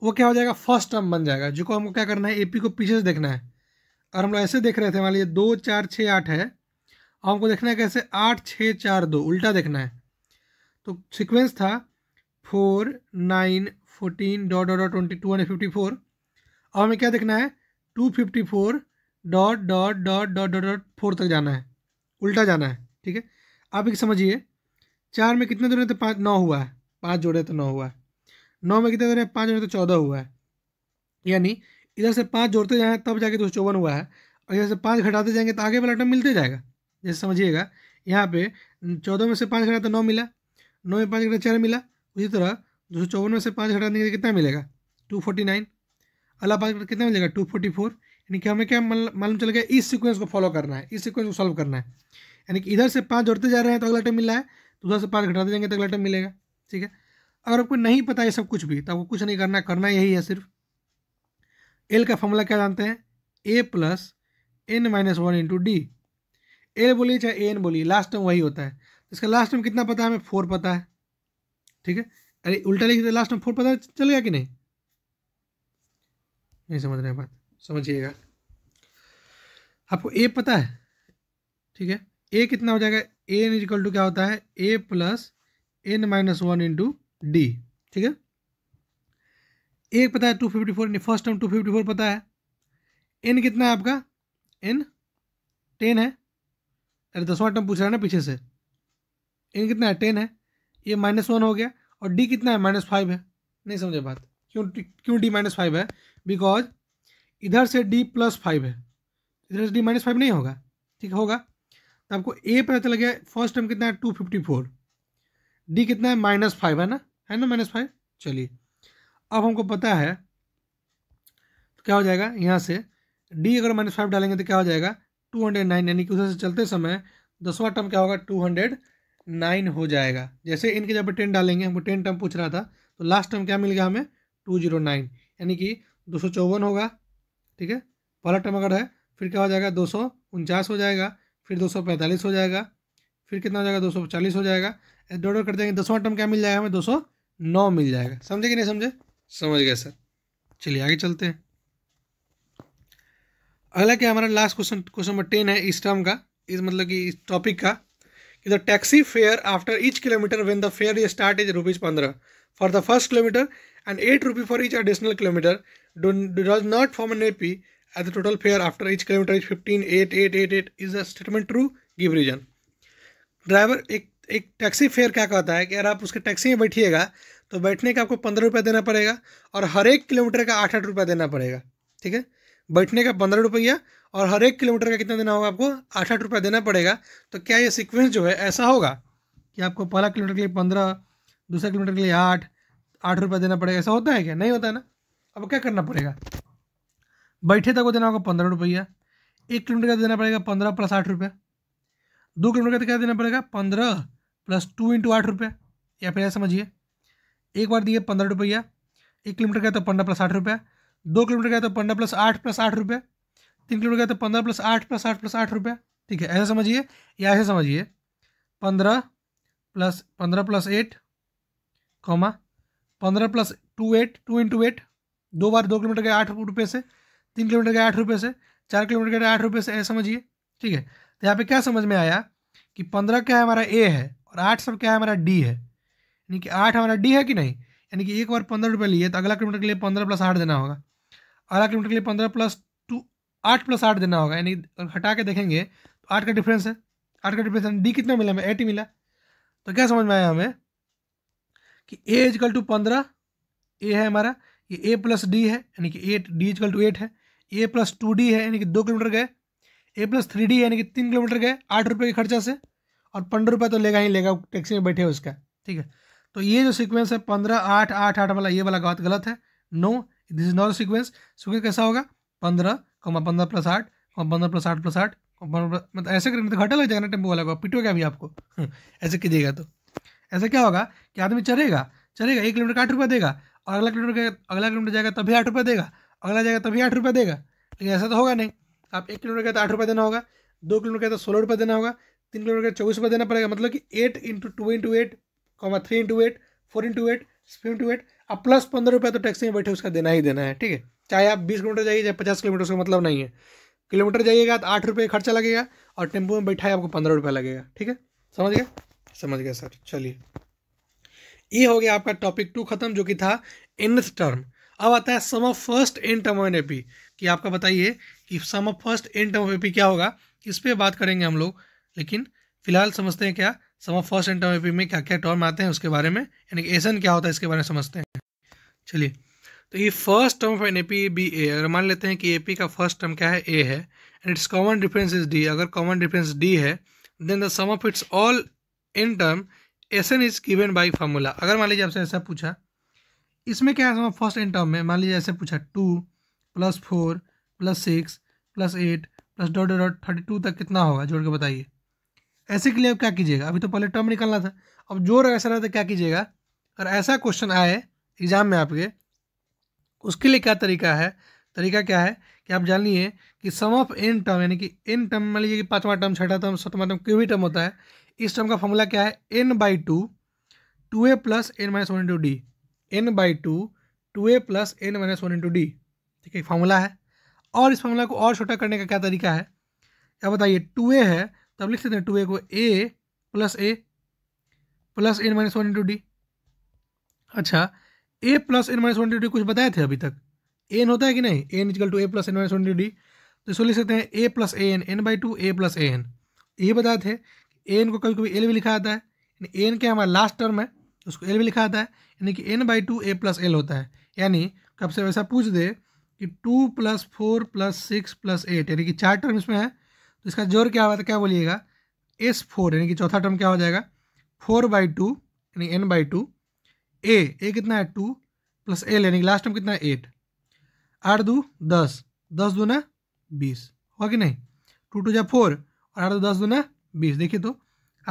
वो क्या हो जाएगा फर्स्ट टर्म बन जाएगा जिसको हमको क्या करना है ए को पीछे से देखना है और हम लोग ऐसे देख रहे थे मान लीजिए दो चार छः आठ है और हमको देखना है कैसे आठ छः चार दो उल्टा देखना है तो सिक्वेंस था four nine fourteen dot dot dot twenty two hundred fifty four और हमें क्या देखना है two fifty four dot dot dot dot dot dot four तक जाना है उल्टा जाना है ठीक है आप एक समझिए चार में कितने जोड़े थे पाँच नौ हुआ है पाँच जोड़े तो नौ हुआ है नौ में कितने जोड़े पाँच में तो चौदह हुआ है यानी इधर से पाँच जोड़ते जाएँ तब जाके दो तो चौवन हुआ है और इधर से पाँच घटाते जाएंगे तो आगे वाला टर्म मिलते जाएगा जैसे समझिएगा यहाँ पे चौदह में से पाँच घटा तो नौ मिला नौ में पाँच घटा चार मिला उसी तरह दो सौ चौवन में से पाँच घटा देंगे कितना मिलेगा टू फोर्टी नाइन अला पाँच घटा कितना मिलेगा टू फोर्टी फोर यानी कि हमें क्या मालूम चल गया इस सीक्वेंस को फॉलो करना है इस सीक्वेंस को सॉल्व करना है यानी कि इधर से पाँच जोड़ते जा रहे हैं तो अगला टाइम मिला है तो उधर से पाँच घटाते जाएंगे तो अगला टाइम मिलेगा ठीक है अगर आपको नहीं पता है सब कुछ भी तो आपको कुछ नहीं करना करना यही है सिर्फ एल का फॉर्मूला क्या जानते हैं a plus N minus one into d l बोलिए चाहे एन बोलिए लास्ट टर्म वही होता है तो इसका लास्ट टर्म कितना पता है हमें फोर पता है ठीक है अरे उल्टा लिखिए लास्ट टर्म फोर पता चल गया कि नहीं नहीं समझ रहे बात समझिएगा आपको ए पता है ठीक है ए कितना हो जाएगा एन इजिकल टू क्या होता है ए plus N minus one into D ठीक है एक पता है two fifty four first term two fifty four पता है एन कितना है आपका एन टेन है अरे दसवां टर्म पूछ रहा है ना पीछे से एन कितना है टेन है ये माइनस वन हो गया और डी कितना है माइनस फाइव है नहीं समझे बात क्यों क्यों डी माइनस फाइव है बिकॉज इधर से डी प्लस फाइव है इधर से डी माइनस फाइव नहीं होगा ठीक होगा तो आपको ए पता चल गया फर्स्ट टर्म कितना है टू फिफ्टी फोर डी कितना है माइनस फाइव है ना है ना माइनस फाइव चलिए अब हमको पता है तो क्या हो जाएगा यहाँ से डी अगर माइनस फाइव डालेंगे तो क्या हो जाएगा टू हंड्रेड नाइन यानी कि उधर से चलते समय दसवां टर्म क्या होगा टू हंड्रेड नाइन हो जाएगा जैसे इनके जब टेन डालेंगे हमको टेन टर्म पूछ रहा था तो लास्ट टर्म क्या मिल गया हमें टू जीरो नाइन यानी कि दो सौ चौवन होगा ठीक है पहला टर्म अगर है फिर क्या हो जाएगा दो सौ उनचास हो जाएगा फिर दो सौ पैंतालीस हो जाएगा फिर कितना हो जाएगा दो सौ चालीस हो जाएगा डॉट कर देंगे दसवां टर्म क्या मिल जाएगा हमें दो सौ नौ मिल जाएगा समझे कि नहीं समझे समझ गए सर चलिए आगे चलते हैं अगला क्या हमारा last question question number ten है इस टर्म का इस मतलब कि इस टॉपिक का कि the taxi fare after each kilometre when the fare is start is rupees पंद्रह for the first kilometre and eight rupee for each additional kilometre does not form an A P at the total fare after each kilometre is fifteen eight eight eight eight is the statement true give reason driver एक एक taxi fare क्या कहता है कि अगर आप उसके taxi में बैठिएगा तो बैठने का आपको पंद्रह रुपया देना पड़ेगा और हर एक किलोमीटर का आठ आठ रुपया देना पड़ेगा ठीक है बैठने का पंद्रह रुपया और हर एक किलोमीटर का कितना देना होगा आपको आठ आठ रुपया देना पड़ेगा तो क्या ये सिक्वेंस जो है ऐसा होगा कि आपको पहला किलोमीटर के लिए पंद्रह दूसरा किलोमीटर के लिए आठ आठ रुपया देना पड़ेगा ऐसा होता है क्या नहीं होता है ना अब क्या करना पड़ेगा बैठे तक को देना होगा पंद्रह रुपया एक किलोमीटर का देना पड़ेगा पंद्रह प्लस आठ रुपया दो किलोमीटर का क्या देना पड़ेगा पंद्रह प्लस टू इंटू आठ रुपये या फिर ऐसा समझिए एक बार दिए पंद्रह रुपया एक किलोमीटर का तो पंद्रह प्लस आठ रुपया दो किलोमीटर का तो पंद्रह प्लस आठ प्लस आठ रुपये तीन किलोमीटर का तो पंद्रह प्लस आठ प्लस आठ प्लस आठ रुपये ठीक है ऐसा समझिए या ऐसे समझिए पंद्रह प्लस पंद्रह प्लस एट कॉमा पंद्रह plus two eight two into eight दो बार दो किलोमीटर के आठ रुपये से तीन किलोमीटर के आठ रुपये से चार किलोमीटर के आठ रुपये से ऐसा समझिए ठीक है यहाँ पे क्या समझ में आया कि पंद्रह क्या है हमारा ए है और आठ सब क्या है हमारा डी है यानी कि आठ हमारा डी है कि नहीं यानी कि एक बार पंद्रह रुपये लिए तो अगला किलोमीटर के लिए पंद्रह प्लस आठ देना होगा अगला किलोमीटर के लिए पंद्रह प्लस टू आठ प्लस आठ देना होगा यानी हटा के देखेंगे तो आठ का डिफरेंस है आठ का डिफरेंस डी कितना मिला हमें एट मिला तो क्या समझ में आया हमें कि ए इजकल टू पंद्रह ए है हमारा ये ए प्लस डी है यानी कि eight d equal to eight है ए प्लस टू डी है यानी कि दो किलोमीटर गए ए प्लस थ्री डी यानी कि तीन किलोमीटर गए आठ रुपये के खर्चा से और पंद्रह रुपये तो लेगा ही लेगा टैक्सी में बैठे हो उसका ठीक है तो ये जो सीक्वेंस है पंद्रह आठ आठ आठ वाला ये वाला बात गलत है no this is not sequence sequence कैसा होगा पंद्रह कमा पंद्रह प्लस आठ कमा पंद्रह प्लस आठ प्लस आठ मतलब ऐसे करेंगे तो घाटा लग जाएगा ना टेम्पो वाला को पिटोगे अभी आपको ऐसे कीजिएगा तो ऐसा क्या होगा कि आदमी चलेगा चलेगा एक किलोमीटर का आठ रुपये देगा और अगला किलोमीटर अगला किलोमीटर जाएगा तभी आठ रुपये देगा अगला जाएगा तभी आठ रुपये देगा लेकिन ऐसा तो होगा नहीं आप एक किलोमीटर का तो आठ रुपये देना होगा दो किलोमीटर का तो सोलह रुपये देना होगा तीन किलोमीटर का तो चौबीस रुपये देना पड़ेगा मतलब कि eight into two into eight comma three into eight four into eight three into eight अब प्लस पंद्रह रुपये तो टैक्सी में बैठे उसका देना ही देना है ठीक है चाहे आप बीस किलोमीटर जाइए चाहे पचास किलोमीटर उसका मतलब नहीं है किलोमीटर जाइएगा तो आठ रुपये खर्चा लगेगा और टेम्पो में बैठा है आपको पंद्रह रुपये लगेगा ठीक है समझ गया समझ गया सर चलिए ये हो गया आपका टॉपिक टू खत्म जो कि था इन टर्म अब आता है sum of first in term an AP कि आपका बताइए कि sum of first n term of a क्या होगा इस पर बात करेंगे हम लोग लेकिन फिलहाल समझते हैं क्या sum of first n term of a में क्या क्या टर्म आते हैं उसके बारे में यानी कि एसन क्या होता है इसके बारे में समझते हैं चलिए तो ये first term of N A P be a अगर मान लेते हैं कि ए पी का फर्स्ट टर्म क्या है ए है and its common difference is d अगर कॉमन डिफरेंस डी है then the sum of its all n term s N is given by formula अगर मान लीजिए आपसे ऐसा पूछा इसमें क्या है sum of first n term में मान लीजिए ऐसे पूछा to plus four plus six plus eight plus dot dot thirty two तक कितना होगा जोड़ के बताइए ऐसे के लिए अब क्या कीजिएगा अभी तो पहले टर्म निकालना था अब जोड़ ऐसा रहा तो क्या कीजिएगा अगर ऐसा क्वेश्चन आए एग्ज़ाम में आपके उसके लिए क्या तरीका है तरीका क्या है कि आप जान लीजिए कि सम ऑफ एन टर्म यानी कि एन टर्म मान लीजिए कि पाँचवा टर्म छठा टर्म सतवा टर्म क्यों भी टर्म होता है इस टर्म का फॉर्मूला क्या है n by two two A plus N minus one into d n by two two A plus N minus one into D ठीक है एक फार्मूला है और इस फार्मूला को और छोटा करने का क्या तरीका है अब बताइए टू ए है तो अब लिख सकते हैं टू ए को a plus A plus N minus one into d अच्छा a plus N minus one into d कुछ बताए थे अभी तक एन होता है कि नहीं n is equal to A plus N minus one into D तो इसको लिख सकते हैं a plus A n n by two A plus A n ये बताए थे एन को कभी कभी एल भी लिखा जाता है एन के हमारा लास्ट टर्म है तो उसको एल भी लिखा जाता है यानी कि n by two A plus l होता है यानी कब से वैसा पूछ दे कि two plus four plus six plus eight यानी कि चार टर्म इसमें है तो इसका जोर क्या होगा तो क्या बोलिएगा एस फोर यानी कि चौथा टर्म क्या हो जाएगा फोर बाई टू यानी एन बाई टू ए ए कितना है टू प्लस एल यानी कि लास्ट टर्म कितना है एट आठ दू दस दस दूना ना बीस होगा कि नहीं टू टू जै फोर और आठ दो दस दूना ना बीस देखिए तो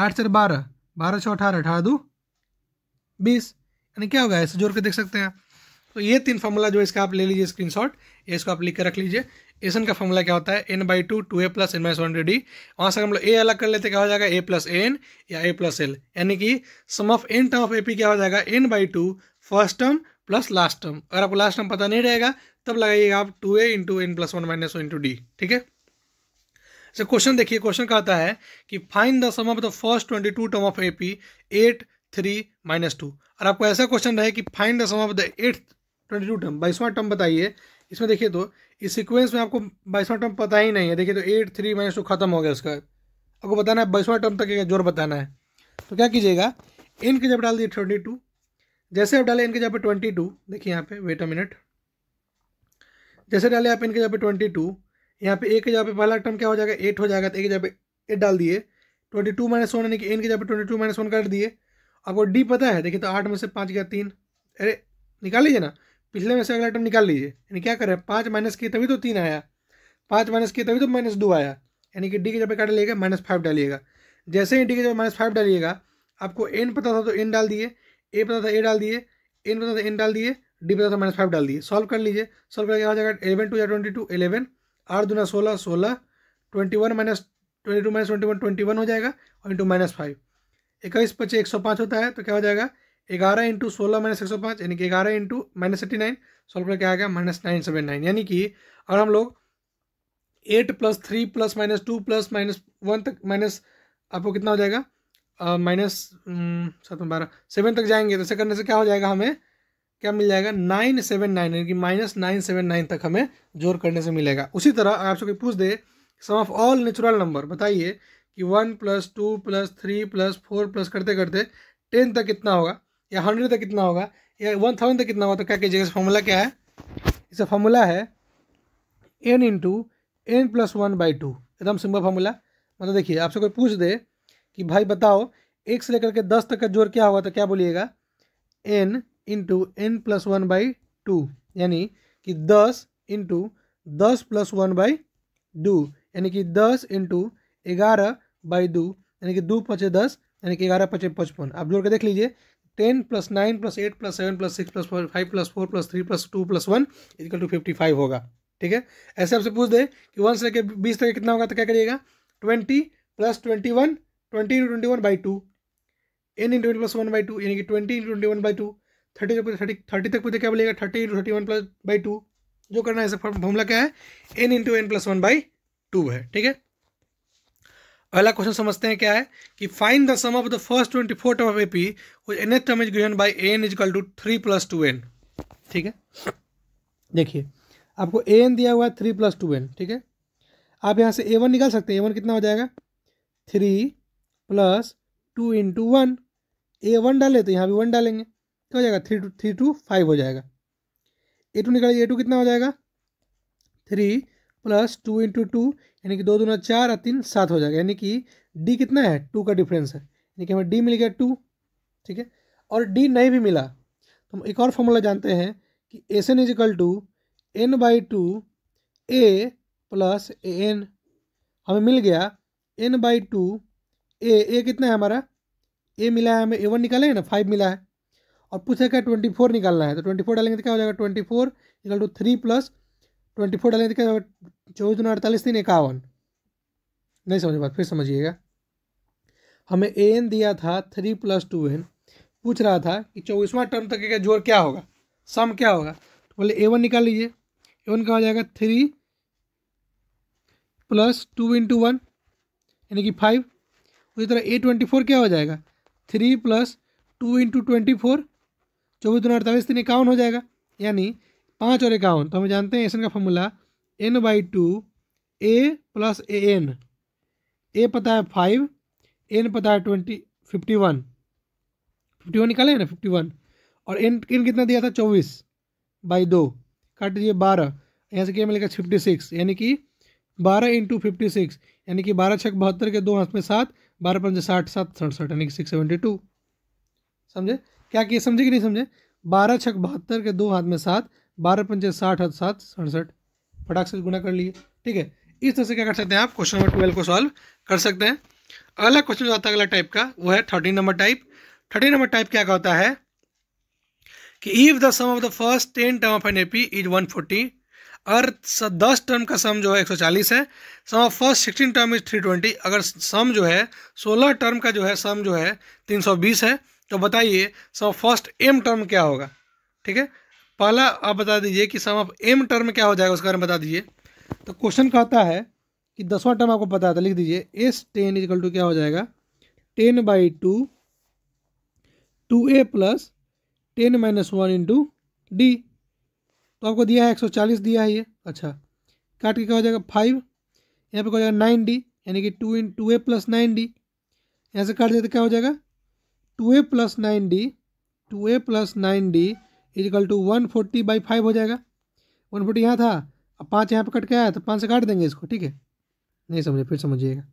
आठ चार बारह बारह छः अठारह अठारह दो बीस यानी क्या होगा ऐसे जोड़ के देख सकते हैं तो ये तीन फॉर्मूला जो इसका आप ले लीजिए स्क्रीन शॉट इसको आप लिख कर रख लीजिए एसन का फॉर्मूला क्या होता है n by two two A plus N minus one d वहाँ से हम लोग ए अलग कर लेते क्या हो जाएगा ए प्लस एन या ए प्लस एल यानी कि sum of n term of A P क्या हो जाएगा n by two first term plus last term अगर आपको लास्ट टर्म पता नहीं रहेगा तब लगाइएगा आप two a into N plus one minus into D ठीक है सर अच्छा, क्वेश्चन देखिए क्वेश्चन कहता है कि find the sum of the first twenty two term of A P eight three minus two और आपको ऐसा क्वेश्चन रहे कि find the sum of the eight twenty two term बाईसवां टर्म बताइए इसमें देखिए तो इस सीक्वेंस में आपको बाईसवां टर्म पता ही नहीं है देखिए तो एट थ्री माइनस टू खत्म हो गया उसका आपको बताना है बाईसवां टर्म तक जोर बताना है तो क्या कीजिएगा इनके जब डाल दिए ट्वेंटी टू जैसे आप डाले इनके जगह पे ट्वेंटी टू देखिए यहाँ पे वेट अ मिनट जैसे डाले आप इनके जगह पे ट्वेंटी टू यहाँ पे ए के पे पहला टर्म क्या हो जाएगा एट हो जाएगा तो एक के पे एट डाल दिए ट्वेंटी टू माइनस वन यानी कि एन के पे ट्वेंटी टू माइनस वन कर दिए आपको डी पता है देखिए तो आठ में से पाँच गया तीन अरे निकाल लीजिए ना पिछले में से अगला आइटम निकाल लीजिए यानी क्या करें पाँच माइनस किए तभी तो तीन आया पाँच माइनस किए तभी तो माइनस दो आया यानी कि डी के जब काट डालिएगा माइनस फाइव डालिएगा जैसे ही डी के जब माइनस फाइव डालिएगा आपको एन पता था तो एन डाल दिए ए पता था ए डाल दिए एन पता था एन डाल दिए डी पता था माइनस फाइव डाल दिए सॉल्व कर लीजिए सॉल्व करके आ जाएगा एलेवन टू या ट्वेंटी टू एलेवन आठ दूना सोलह सोलह twenty one minus twenty two minus twenty one twenty one हो जाएगा और इंटू माइनस फाइव इक्कीस पच्चीस एक सौ पाँच होता है तो क्या हो जाएगा ग्यारह इंटू सोलह माइनस एक सौ पाँच यानी कि ग्यारह into minus thirty nine solve करके आ गया माइनस नाइन सेवन नाइन यानी कि अगर हम लोग eight plus three plus minus two plus minus one तक माइनस आपको कितना हो जाएगा माइनस सात बारह सेवन तक जाएंगे तो ऐसे करने से क्या हो जाएगा हमें क्या मिल जाएगा नाइन सेवन नाइन यानी कि माइनस नाइन सेवन नाइन तक हमें जोर करने से मिलेगा उसी तरह आप सबको पूछ दे sum of all natural number बताइए कि one plus two plus three plus four plus करते करते टेन तक कितना होगा या हंड्रेड तक कितना होगा या वन थाउजेंड तक कितना होगा तो क्या कीजिएगा इसका फॉर्मूला क्या है इसका फॉर्मूला है N into N plus one by two एकदम सिंपल फॉर्मूला मतलब देखिए आपसे कोई पूछ दे कि भाई बताओ एक से लेकर के दस तक का जोड़ क्या होगा तो क्या बोलिएगा N into N plus one by two यानी कि दस इंटू दस प्लस वन बाई दू यानी कि दस इंटू ग्यारह बाई दू यानी कि दो पचे दस यानी कि ग्यारह पचे पचपन आप जोड़ के देख लीजिए ten plus nine plus eight plus seven plus six plus five plus four plus three plus two plus one is equal to fifty five होगा ठीक है ऐसे आपसे पूछ दे कि वन से लेकर बीस तक कितना होगा तो क्या करिएगा twenty plus twenty one twenty into twenty one by two N into plus one by two यानी कि twenty into twenty one by two thirty तक थर्टी थर्टी तक पूछे क्या बोलेगा thirty into thirty one plus by two जो करना है ऐसे फॉर्मूला क्या है N into N plus one by two है ठीक है अगला क्वेश्चन समझते हैं क्या है कि find the sum of the first twenty four term of A P nth term is given by A N is equal to three plus two N ठीक है देखिए आपको ए एन दिया हुआ है थ्री प्लस टू एन ठीक है आप यहाँ से ए वन निकाल सकते हैं ए वन कितना हो जाएगा three plus two into one A one डाले तो यहाँ भी वन डालेंगे क्या हो जाएगा three two three two five हो जाएगा ए टू निकाल ए टू कितना हो जाएगा three plus two into two यानी कि दो दो चार और तीन सात हो जाएगा यानी कि डी कितना है टू का डिफरेंस है यानी कि हमें डी मिल गया टू ठीक है और डी नहीं भी मिला तो हम एक और फॉर्मूला जानते हैं कि S N is equal to N by two A plus A N हमें मिल गया एन बाई टू ए ए कितना है हमारा ए मिला है हमें ए वन निकालेंगे है ना फाइव मिला है और पूछा क्या ट्वेंटी फोर निकालना है तो ट्वेंटी फोर डालेंगे तो क्या हो जाएगा twenty four equal to three plus twenty four डालेंगे तो क्या चौबीस दून अड़तालीस तीन इक्यावन नहीं समझ बात फिर समझिएगा हमें ए एन दिया था थ्री प्लस टू एन पूछ रहा था कि चौबीसवां टर्म तक का जोर क्या होगा सम क्या होगा तो बोले ए वन निकाल लीजिए ए वन क्या हो जाएगा three plus two into one यानी कि फाइव उसी तरह ए ट्वेंटी फोर क्या हो जाएगा three plus two into twenty four चौबीस दून अड़तालीस तीन इक्यावन हो जाएगा यानी पाँच और इक्यावन तो हम जानते हैं एसन का formula N by two A plus A N A पता है फाइव एन पता है twenty fifty one fifty one निकाले ना फिफ्टी वन और एन एन कितना दिया था चौबीस बाई दो काट दीजिए बारह यहाँ से क्या मिलेगा फिफ्टी सिक्स यानी कि बारह इंटू फिफ्टी सिक्स यानी कि बारह छः बहत्तर के दो हाथ में सात बारह पंच साठ सात सड़सठ यानी कि सिक्स सेवेंटी टू समझे क्या किए समझे कि नहीं समझे बारह छः बहत्तर के दो हाथ में सात बारह पंचे साठ और सात सड़सठ फटाक से गुना कर लिए ठीक है इस तरह से क्या कर सकते हैं आप क्वेश्चन नंबर ट्वेल्व को सॉल्व कर सकते हैं अगला क्वेश्चन जो आता है अगला टाइप का वो है thirteen number type thirteen number type क्या कहता है कि if the sum of the first ten term of N A P is one forty अगर दस टर्म का सम जो है एक सौ चालीस है sum of first sixteen term is three twenty अगर सम जो है सोलह टर्म का जो है सम जो है तीन सौ बीस है तो बताइए sum of first M term क्या होगा ठीक है पहला आप बता दीजिए कि सम ऑफ एम टर्म क्या हो जाएगा उसके बारे में बता दीजिए तो क्वेश्चन कहता है कि दसवां टर्म आपको पता था तो लिख दीजिए एस टेन इजकल टू क्या हो जाएगा ten by two two A plus ten minus one into D तो आपको दिया है एक सौ चालीस दिया है ये अच्छा काट के क्या हो जाएगा फाइव यहाँ पे क्या हो जाएगा नाइन डी यानी कि two in two A plus nine D यहाँ से काट देते क्या हो जाएगा two A plus nine D two A plus nine D is equal to one forty by five हो जाएगा वन फोर्टी यहाँ था अब पाँच यहाँ पे कट के आया तो पाँच से काट देंगे इसको ठीक है नहीं समझे फिर समझिएगा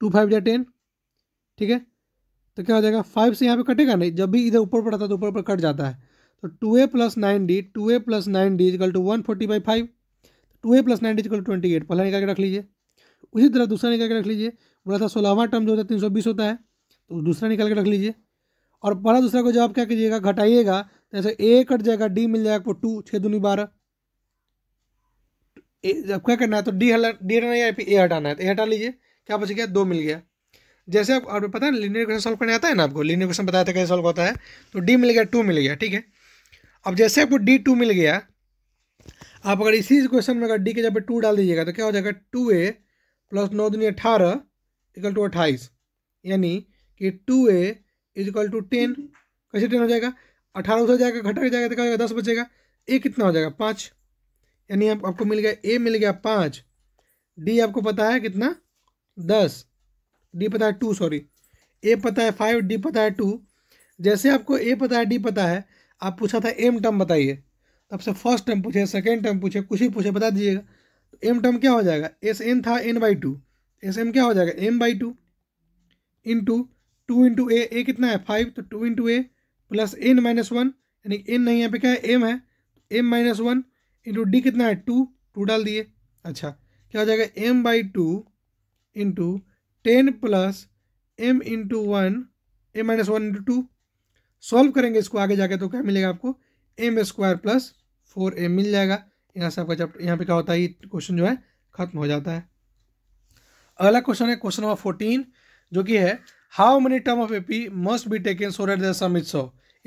टू फाइव या टेन ठीक है तो क्या हो जाएगा फाइव से यहाँ पे कटेगा नहीं जब भी इधर ऊपर पड़ता है तो ऊपर पर कट जाता है तो two A plus nine D two A plus nine D equal to one forty by five two A plus nine D equal twenty eight पहला निकाल के रख लीजिए उसी तरह दूसरा निकाल के रख लीजिए बोला था सोलहवा टर्म जो होता है तीन सौ बीस होता है तो दूसरा निकाल के रख लीजिए और पहला दूसरा को जब आप क्या कीजिएगा घटाइएगा जैसे तो ए कट जाएगा डी मिल जाएगा आपको टू छः दूनी बारह जब क्या करना है तो डी हटा डी हटाना है फिर ए हटाना है तो ए हटा लीजिए क्या बच गया दो मिल गया जैसे आप आपको पता है लीनियर क्वेश्चन सॉल्व करने आता है ना आपको लीनियर क्वेश्चन बताया था कैसे सॉल्व होता है तो डी मिल गया टू मिल गया ठीक है अब जैसे आपको डी टू मिल गया आप अगर इसी क्वेश्चन में अगर डी के जब टू डाल दीजिएगा तो क्या हो जाएगा टू ए प्लस नौ दूनी अठारह इक्वल टू अट्ठाईस यानी कि two A is equal to ten कैसे टेन हो जाएगा अठारह उधर जाएगा घटा के जाएगा तो क्या दस बचेगा ए कितना हो जाएगा पाँच यानी आप, आपको मिल गया ए मिल गया पाँच डी आपको पता है कितना दस डी पता है टू सॉरी ए पता है फाइव डी पता है टू जैसे आपको ए पता है डी पता है आप पूछा था एम टर्म बताइए तब आपसे फर्स्ट टर्म पूछे सेकेंड टर्म पूछे कुछ ही पूछे बता दीजिएगा तो एम टर्म क्या हो जाएगा एस एन था N by two S M क्या हो जाएगा M by two into two into A ए कितना है फाइव तो two into A plus N minus one यानी एन नहीं यहाँ पे क्या है एम है M minus one into D कितना है टू टू डाल दिए अच्छा क्या हो जाएगा M by two into ten plus M into one M minus one into two solve करेंगे इसको आगे जाके तो क्या मिलेगा आपको M square plus four M मिल जाएगा यहाँ से आपका चैप्टर यहाँ पे क्या होता है ये क्वेश्चन जो है खत्म हो जाता है अगला क्वेश्चन है क्वेश्चन नंबर फोर्टीन जो कि है how many term of AP must be taken so that sum is so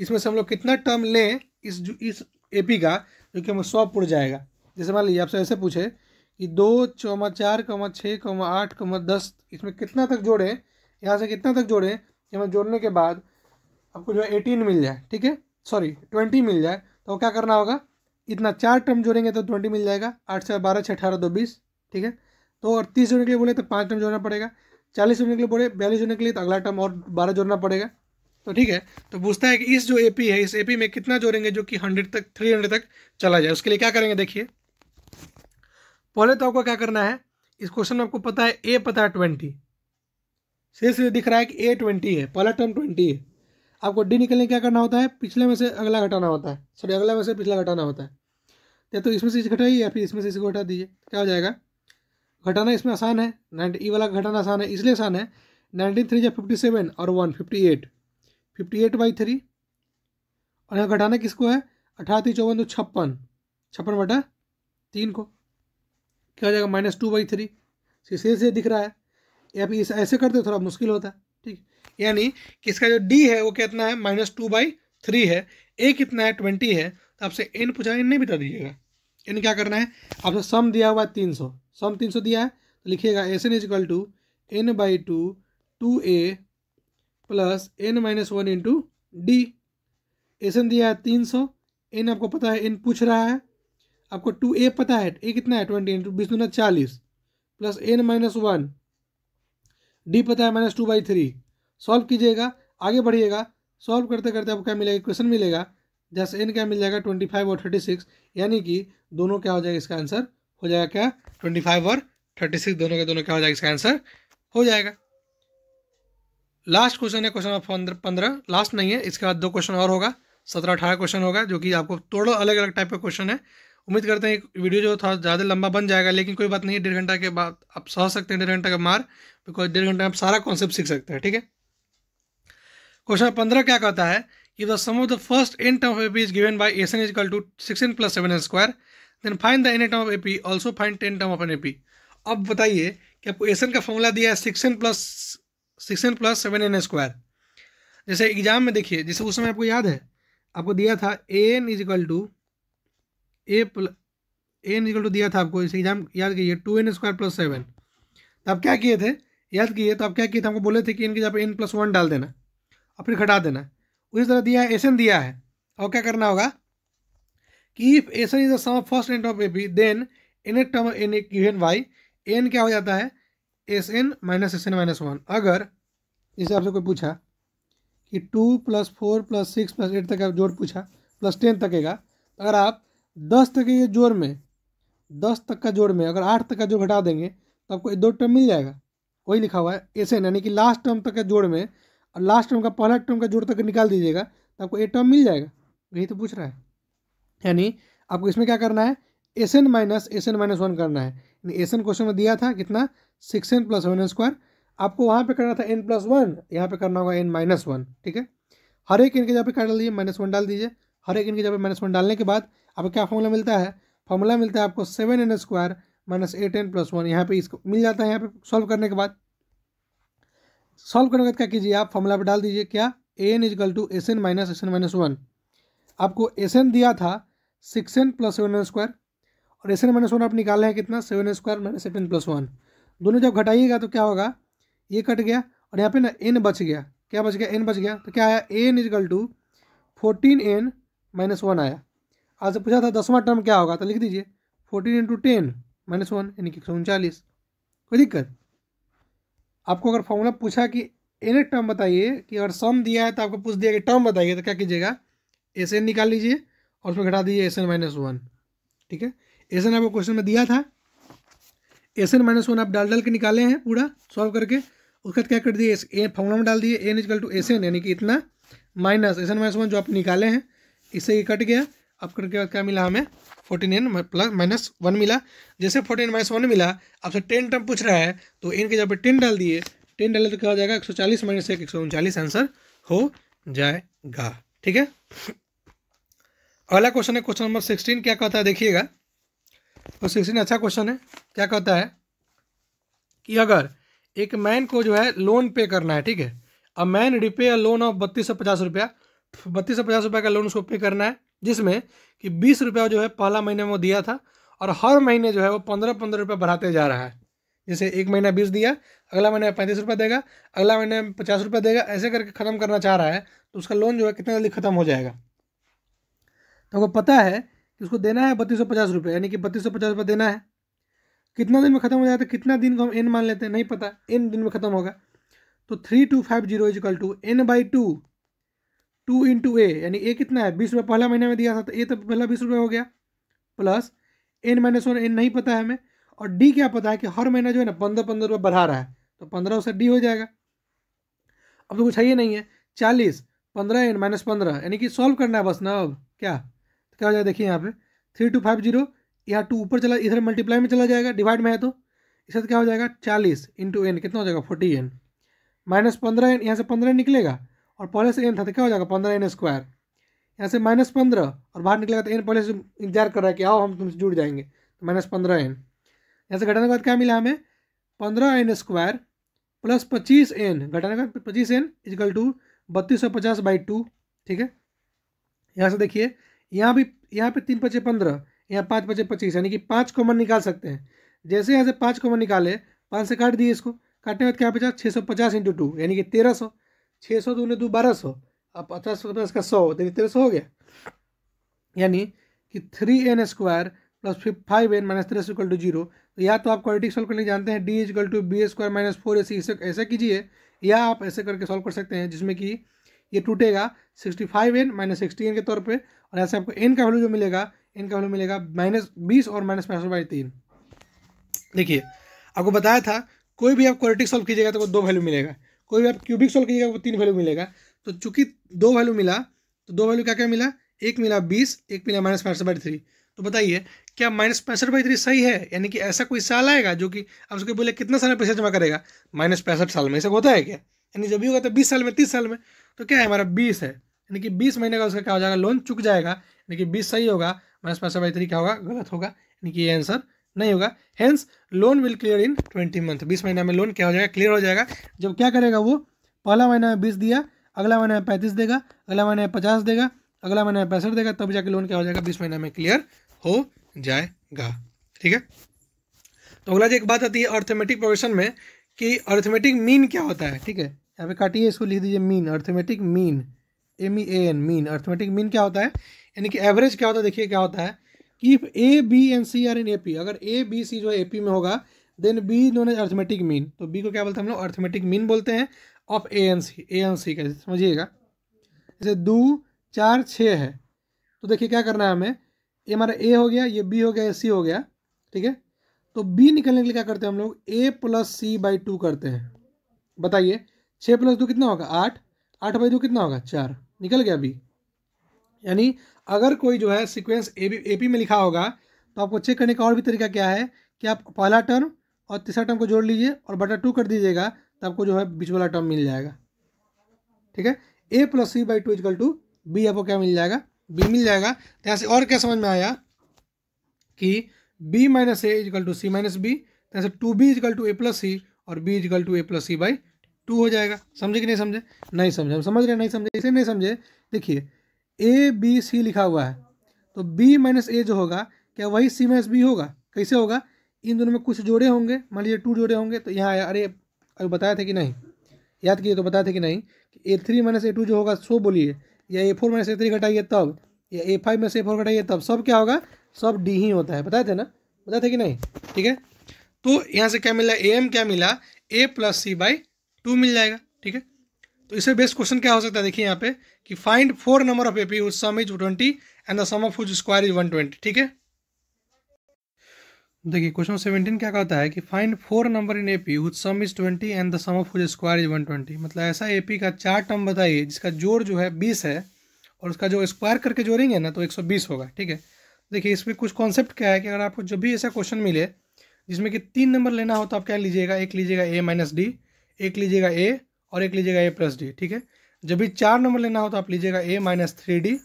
इसमें से हम लोग कितना टर्म लें इस जो इस ए पी का जो कि हमें सौ पुड़ जाएगा जैसे मान लीजिए आपसे ऐसे पूछे कि दो चौमा चार कौमा छः कौमा आठ कौमा दस इसमें कितना तक जोड़े यहाँ से कितना तक जोड़े हमें जोड़ने के बाद आपको जो है एटीन मिल जाए ठीक है सॉरी ट्वेंटी मिल जाए तो क्या करना होगा इतना चार टर्म जोड़ेंगे तो ट्वेंटी मिल जाएगा आठ से बारह छः अठारह दो बीस ठीक है तो और तीस जोड़ने के लिए बोले तो पाँच टर्म जोड़ना पड़ेगा चालीस होने के लिए पड़े बयालीस होने के लिए तो अगला टर्म और बारह जोड़ना पड़ेगा तो ठीक है तो पूछता है कि इस जो एपी है इस एपी में कितना जोड़ेंगे जो कि हंड्रेड तक थ्री हंड्रेड तक चला जाए उसके लिए क्या करेंगे देखिए पहले तो आपको क्या करना है इस क्वेश्चन में आपको पता है ए पता है ट्वेंटी सिर्फ सीधे दिख रहा है कि ए ट्वेंटी है पहला टर्म ट्वेंटी है आपको डी निकलने क्या करना होता है पिछले में से अगला घटाना होता है सॉरी अगला में से पिछला घटाना होता है या तो इसमें से इसे घटाइए या फिर इसमें से इसे घटा दीजिए क्या हो जाएगा घटाना इसमें आसान है नाइन्टी ई वाला घटाना आसान है इसलिए आसान है नाइनटीन थ्री या फिफ्टी सेवन और one fifty eight fifty eight by three और यहाँ घटाना किसको है अठारह तीन चौवन दो तो छप्पन छप्पन बटा तीन को क्या हो जाएगा माइनस टू बाई थ्री से दिख रहा है या फिर ऐसे करते हो थोड़ा मुश्किल होता है ठीक यानी कि इसका जो डी है वो कितना है माइनस टू बाई थ्री है ए कितना है ट्वेंटी है तो आपसे एन पूछा एन नहीं बिता दीजिएगा यानी क्या करना है आपसे सम दिया हुआ है तीन सौ सम तीन सौ दिया है तो लिखिएगा S N is equal to N by two two A plus N minus one into D S N दिया है तीन सौ एन आपको पता है एन पूछ रहा है आपको टू ए पता है ए कितना है ट्वेंटी इंटू बीस दूना चालीस plus N minus one D पता है minus two by three solve कीजिएगा आगे बढ़िएगा सॉल्व करते करते आपको क्या मिलेगा क्वेश्चन मिलेगा जैसे इन क्या मिल जाएगा ट्वेंटी फाइव और थर्टी सिक्स यानी कि दोनों क्या हो जाएगा इसका आंसर हो जाएगा क्या ट्वेंटी फाइव और थर्टी सिक्स दोनों के दोनों क्या हो जाएगा इसका आंसर हो जाएगा लास्ट क्वेश्चन है क्वेश्चन पंद्रह लास्ट नहीं है इसके बाद दो क्वेश्चन और होगा सत्रह अठारह क्वेश्चन होगा जो कि आपको थोड़ा अलग अलग टाइप का क्वेश्चन है उम्मीद करते हैं वीडियो जो था ज़्यादा लंबा बन जाएगा लेकिन कोई बात नहीं डेढ़ घंटा के बाद आप सह सकते हैं डेढ़ घंटा का मार बिकॉज डेढ़ घंटा में आप सारा कॉन्सेप्ट सीख सकते हैं ठीक है क्वेश्चन पंद्रह क्या कहता है If the sum of the first n term of AP is given by Sn is equal to 6n plus 7n square, then find the n term of AP. Also find ten term of N A अब बताइए कि आपको S N का formula दिया है six N plus six N plus seven N square जैसे exam में देखिए जैसे उस समय आपको याद है आपको दिया था A is equal to a plus plus A N equal to दिया था आपको इस एग्जाम याद कीजिए two N square plus seven तो आप क्या किए थे याद किए तो आप क्या किए थे हमको बोले थे कि इनके के जब n plus वन डाल देना और फिर घटा देना उसी तरह दिया है एसन दिया है और क्या करना होगा कि if S N is the sum of first N of A P then N A term इन एक वाई एन क्या हो जाता है S N minus S N minus one अगर जैसे आपसे कोई पूछा कि two plus four plus six plus eight तक का जोड़ पूछा प्लस टेन का तो अगर आप दस तक के जोड़ में दस तक का जोड़ में अगर आठ तक का जोड़ घटा देंगे तो आपको दो टर्म मिल जाएगा वही लिखा हुआ है एस एन यानी कि लास्ट टर्म तक के जोड़ में और लास्ट टर्म का पहला टर्म का जोड़ तक निकाल दीजिएगा तो आपको ए टर्म मिल जाएगा यही तो पूछ रहा है यानी आपको इसमें क्या करना है S N minus S N minus one करना है एस एन क्वेश्चन में दिया था कितना six N plus one square आपको वहाँ पे करना था एन प्लस वन यहाँ पे करना होगा एन माइनस वन ठीक है हर एक इनके जहाँ पे क्या डाल दीजिए माइनस वन डाल दीजिए हर एक इनके जब पे माइनस वन डालने के बाद आपको क्या फॉर्मूला मिलता है फॉर्मूला मिलता है आपको seven N square minus eight N plus one यहाँ पर इसको मिल जाता है यहाँ पर सॉल्व करने के बाद सॉल्व करने के बाद क्या कीजिए आप फॉर्मूला पर डाल दीजिए क्या A N is equal to S N minus S N minus one आपको एस एन दिया था six N plus seven N square और एस एन माइनस वन आप निकाल रहे हैं कितना seven N square minus eight N plus one दोनों जब घटाइएगा तो क्या होगा ये कट गया और यहाँ पे ना एन बच गया क्या बच गया एन बच गया तो क्या आया A N is equal to fourteen N minus one आया आज पूछा था दसवां टर्म क्या होगा तो लिख दीजिए fourteen into ten minus one यानी कि एक सौ उनचालीस कोई दिक्कत आपको अगर फॉर्मूला पूछा कि एन एक टर्म बताइए कि अगर सम दिया है तो आपको पूछ दिया कि टर्म बताइए तो क्या कीजिएगा एस एन निकाल लीजिए और उसमें घटा दीजिए एस एन माइनस वन ठीक है एस एन आपको क्वेश्चन में दिया था एस एन माइनस वन आप डाल डाल के निकाले हैं पूरा सॉल्व करके उसके बाद क्या कर दिए ए फॉर्मूला में डाल दिए N is equal to S N यानी कि इतना minus S N minus one जो आप निकाले हैं इससे ये कट गया अब करके बाद क्या मिला हमें fourteen N plus minus one मिला जैसे फोर्टीन माइनस वन मिला आपसे टेन टर्म पूछ रहा है तो एन इनके जब टेन डाल दिए टेन डाले तो क्या हो जाएगा एक सौ चालीस माइनस एक एक सौ उनचालीस आंसर हो जाएगा ठीक है अगला क्वेश्चन है क्वेश्चन नंबर सिक्सटीन क्या कहता है देखिएगा तो सिक्सटीन अच्छा क्वेश्चन है क्या कहता है कि अगर एक मैन को जो है लोन पे करना है ठीक है a man repay a loan of बत्तीस सौ पचास रुपया बत्तीस सौ पचास रुपये का लोन उसको पे करना है जिसमें कि बीस रुपया जो है पहला महीने में दिया था और हर महीने जो है वो पंद्रह पंद्रह रुपये बढ़ाते जा रहा है जैसे एक महीना बीस दिया अगला महीना पैंतीस रुपया देगा अगला महीने पचास रुपया देगा ऐसे करके ख़त्म करना चाह रहा है तो उसका लोन जो है कितना जल्दी ख़त्म हो जाएगा तो हमको पता है कि उसको देना है बत्तीस सौ पचास रुपये यानी कि बत्तीस सौ पचास रुपये देना है कितना दिन में ख़त्म हो जाता है कितना दिन को हम एन मान लेते हैं नहीं पता एन दिन में ख़त्म होगा तो three two five zero equal to N by two two into A यानी ए कितना है बीस रुपये पहला महीने में दिया था तो ए तो पहला बीस रुपये हो गया plus N minus one N नहीं पता है हमें और डी क्या पता है कि हर महीना जो है ना पंद्रह पंद्रह रुपये बढ़ा रहा है तो पंद्रह से डी हो जाएगा अब तो कुछ है ही नहीं है चालीस पंद्रह एन माइनस पंद्रह यानी कि सॉल्व करना है बस ना अब क्या तो क्या हो जाएगा देखिए यहाँ पे थ्री टू फाइव जीरो यहाँ टू ऊपर चला इधर मल्टीप्लाई में चला जाएगा डिवाइड में है तो इससे तो क्या हो जाएगा चालीस इंटू एन कितना हो जाएगा फोर्टी एन माइनस पंद्रह एन यहाँ से पंद्रह निकलेगा और पहले से एन था तो क्या हो जाएगा पंद्रह एन स्क्वायर यहाँ से माइनस पंद्रह और बाहर निकलेगा तो एन पहले से इंतजार कर रहा है कि आओ हम तुमसे जुड़ जाएंगे तो माइनस पंद्रह एन यहाँ से घटाने के बाद क्या मिला हमें पंद्रह एन स्क्वायर प्लस पच्चीस एन घटाने का पच्चीस एन इजकल टू बत्तीस सौ पचास बाई टू ठीक है यहाँ से देखिए यहाँ भी यहाँ पे तीन पचे पंद्रह यहाँ पाँच पचे पच्चीस यानी कि पाँच कॉमन निकाल सकते हैं जैसे यहाँ से पाँच कॉमन निकाले पाँच से काट दिए इसको काटने के बाद क्या बचा छः सौ पचास इंटू टू यानी कि तेरह सौ छः सौ दूने दो बारह सौ अब पचास पचास का सौ तेरह तो सौ हो गया यानी कि three N square plus five N minus तेरह इक्वल टू जीरो तो या तो आप क्वालिटी सॉल्व करने जानते हैं D equal to B square minus four A C ऐसा कीजिए या आप ऐसे करके सॉल्व कर सकते हैं जिसमें कि ये टूटेगा sixty five N minus sixty N के तौर पर और ऐसे आपको एन का वैल्यू जो मिलेगा एन का वैल्यू मिलेगा माइनस बीस और माइनस पैंसठ बाई तीन देखिए आपको बताया था कोई भी आप क्वालिटी सॉल्व कीजिएगा तो दो वैल्यू मिलेगा कोई भी आप क्यूबिक सोल्व कीजिएगा वो तीन वैल्यू मिलेगा तो चूंकि दो वैल्यू मिला तो दो वैल्यू क्या क्या मिला एक मिला बीस एक मिला माइनस पैंसठ बाई थ्री तो बताइए क्या माइनस पैंसठ बाई थ्री सही है यानी कि ऐसा कोई साल आएगा जो कि आप उसके बोले कितना साल में पैसा जमा करेगा माइनस पैंसठ साल में ऐसा होता है क्या यानी जब भी होगा तो बीस साल में तीस साल में तो क्या है हमारा बीस है यानी कि बीस महीने का उसका क्या हो जाएगा लोन चुक जाएगा यानी कि बीस सही होगा माइनस पैंसठ बाई थ्री क्या होगा गलत होगा यानी कि ये आंसर नहीं होगा hence loan will clear in twenty month बीस महीना में लोन क्या हो जाएगा क्लियर हो जाएगा जब क्या करेगा वो पहला महीना में बीस दिया अगला महीना में पैंतीस देगा अगला महीना में पचास देगा अगला महीना में पैंसठ देगा तब जाके लोन क्या हो जाएगा बीस महीना में क्लियर हो जाएगा ठीक है तो अगला जो एक बात आती है अर्थमेटिक प्रोवेशन में कि अर्थमेटिक मीन क्या होता है ठीक है यहाँ पे काटिए इसको लिख दीजिए mean arithmetic mean M E A N mean arithmetic mean क्या होता है यानी कि एवरेज क्या होता है देखिए क्या होता है if A B and C are in A P अगर ए बी सी जो है ए पी में होगा then B known as arithmetic mean तो बी को क्या बोलते हैं हम लोग अर्थमेटिक मीन बोलते हैं of A and C A and C का समझिएगा जैसे दो चार छः है तो देखिए क्या करना है हमें ये हमारा ए हो गया ये बी हो गया ये सी हो गया ठीक है तो बी निकलने के लिए क्या करते हैं हम लोग A plus C by two करते हैं बताइए छः प्लस दो कितना होगा आठ आठ बाई दो कितना होगा चार निकल गया बी यानी अगर कोई जो है sequence A B A P में लिखा होगा तो आपको चेक करने का और भी तरीका क्या है कि आप पहला टर्म और तीसरा टर्म को जोड़ लीजिए और बटा टू कर दीजिएगा तो आपको जो है बीच वाला टर्म मिल जाएगा ठीक है ए plus C by two is equal to B आपको क्या मिल जाएगा बी मिल जाएगा तो यहाँ से और क्या समझ में आया कि B minus A equal to C minus B यहाँ से two B equal to A plus C और B equal to A plus C by two हो जाएगा समझे कि नहीं समझे नहीं समझे हम समझ रहे नहीं समझे इसे नहीं समझे देखिए ए बी सी लिखा हुआ है तो बी माइनस ए जो होगा क्या वही सी माइनस बी होगा कैसे होगा इन दोनों में कुछ जोड़े होंगे मान लीजिए टू जोड़े होंगे तो यहाँ आया अरे अरे बताया था कि नहीं याद किए तो बताया था कि नहीं कि A three minus A two जो होगा सो बोलिए या ए फोर माइनस ए थ्री घटाइए तब या A five minus A four घटाइए तब सब क्या होगा सब डी ही होता है बताए थे ना बताए थे कि नहीं ठीक है तो यहाँ से क्या मिला ए एम क्या मिला A plus C by two मिल जाएगा ठीक है तो इसे बेस्ट क्वेश्चन क्या हो सकता है देखिए यहाँ पे कि find four number of AP whose sum is twenty and the sum of whose square is one twenty ठीक है देखिए क्वेश्चन सेवेंटीन क्या कहता है कि find four number in AP whose sum is twenty and the sum of whose square is one twenty मतलब ऐसा AP का चार टर्म बताइए जिसका जोर जो है बीस है और उसका जो स्क्वायर करके जोड़ेंगे ना तो एक सौ बीस होगा ठीक है देखिए इसमें कुछ कॉन्सेप्ट क्या है कि अगर आपको जब भी ऐसा क्वेश्चन मिले जिसमें कि तीन नंबर लेना हो तो आप क्या लीजिएगा एक लीजिएगा ए माइनस डी एक लीजिएगा ए और एक लीजिएगा ए प्लस डी ठीक है जब भी चार नंबर लेना हो तो आप लीजिएगा A minus three D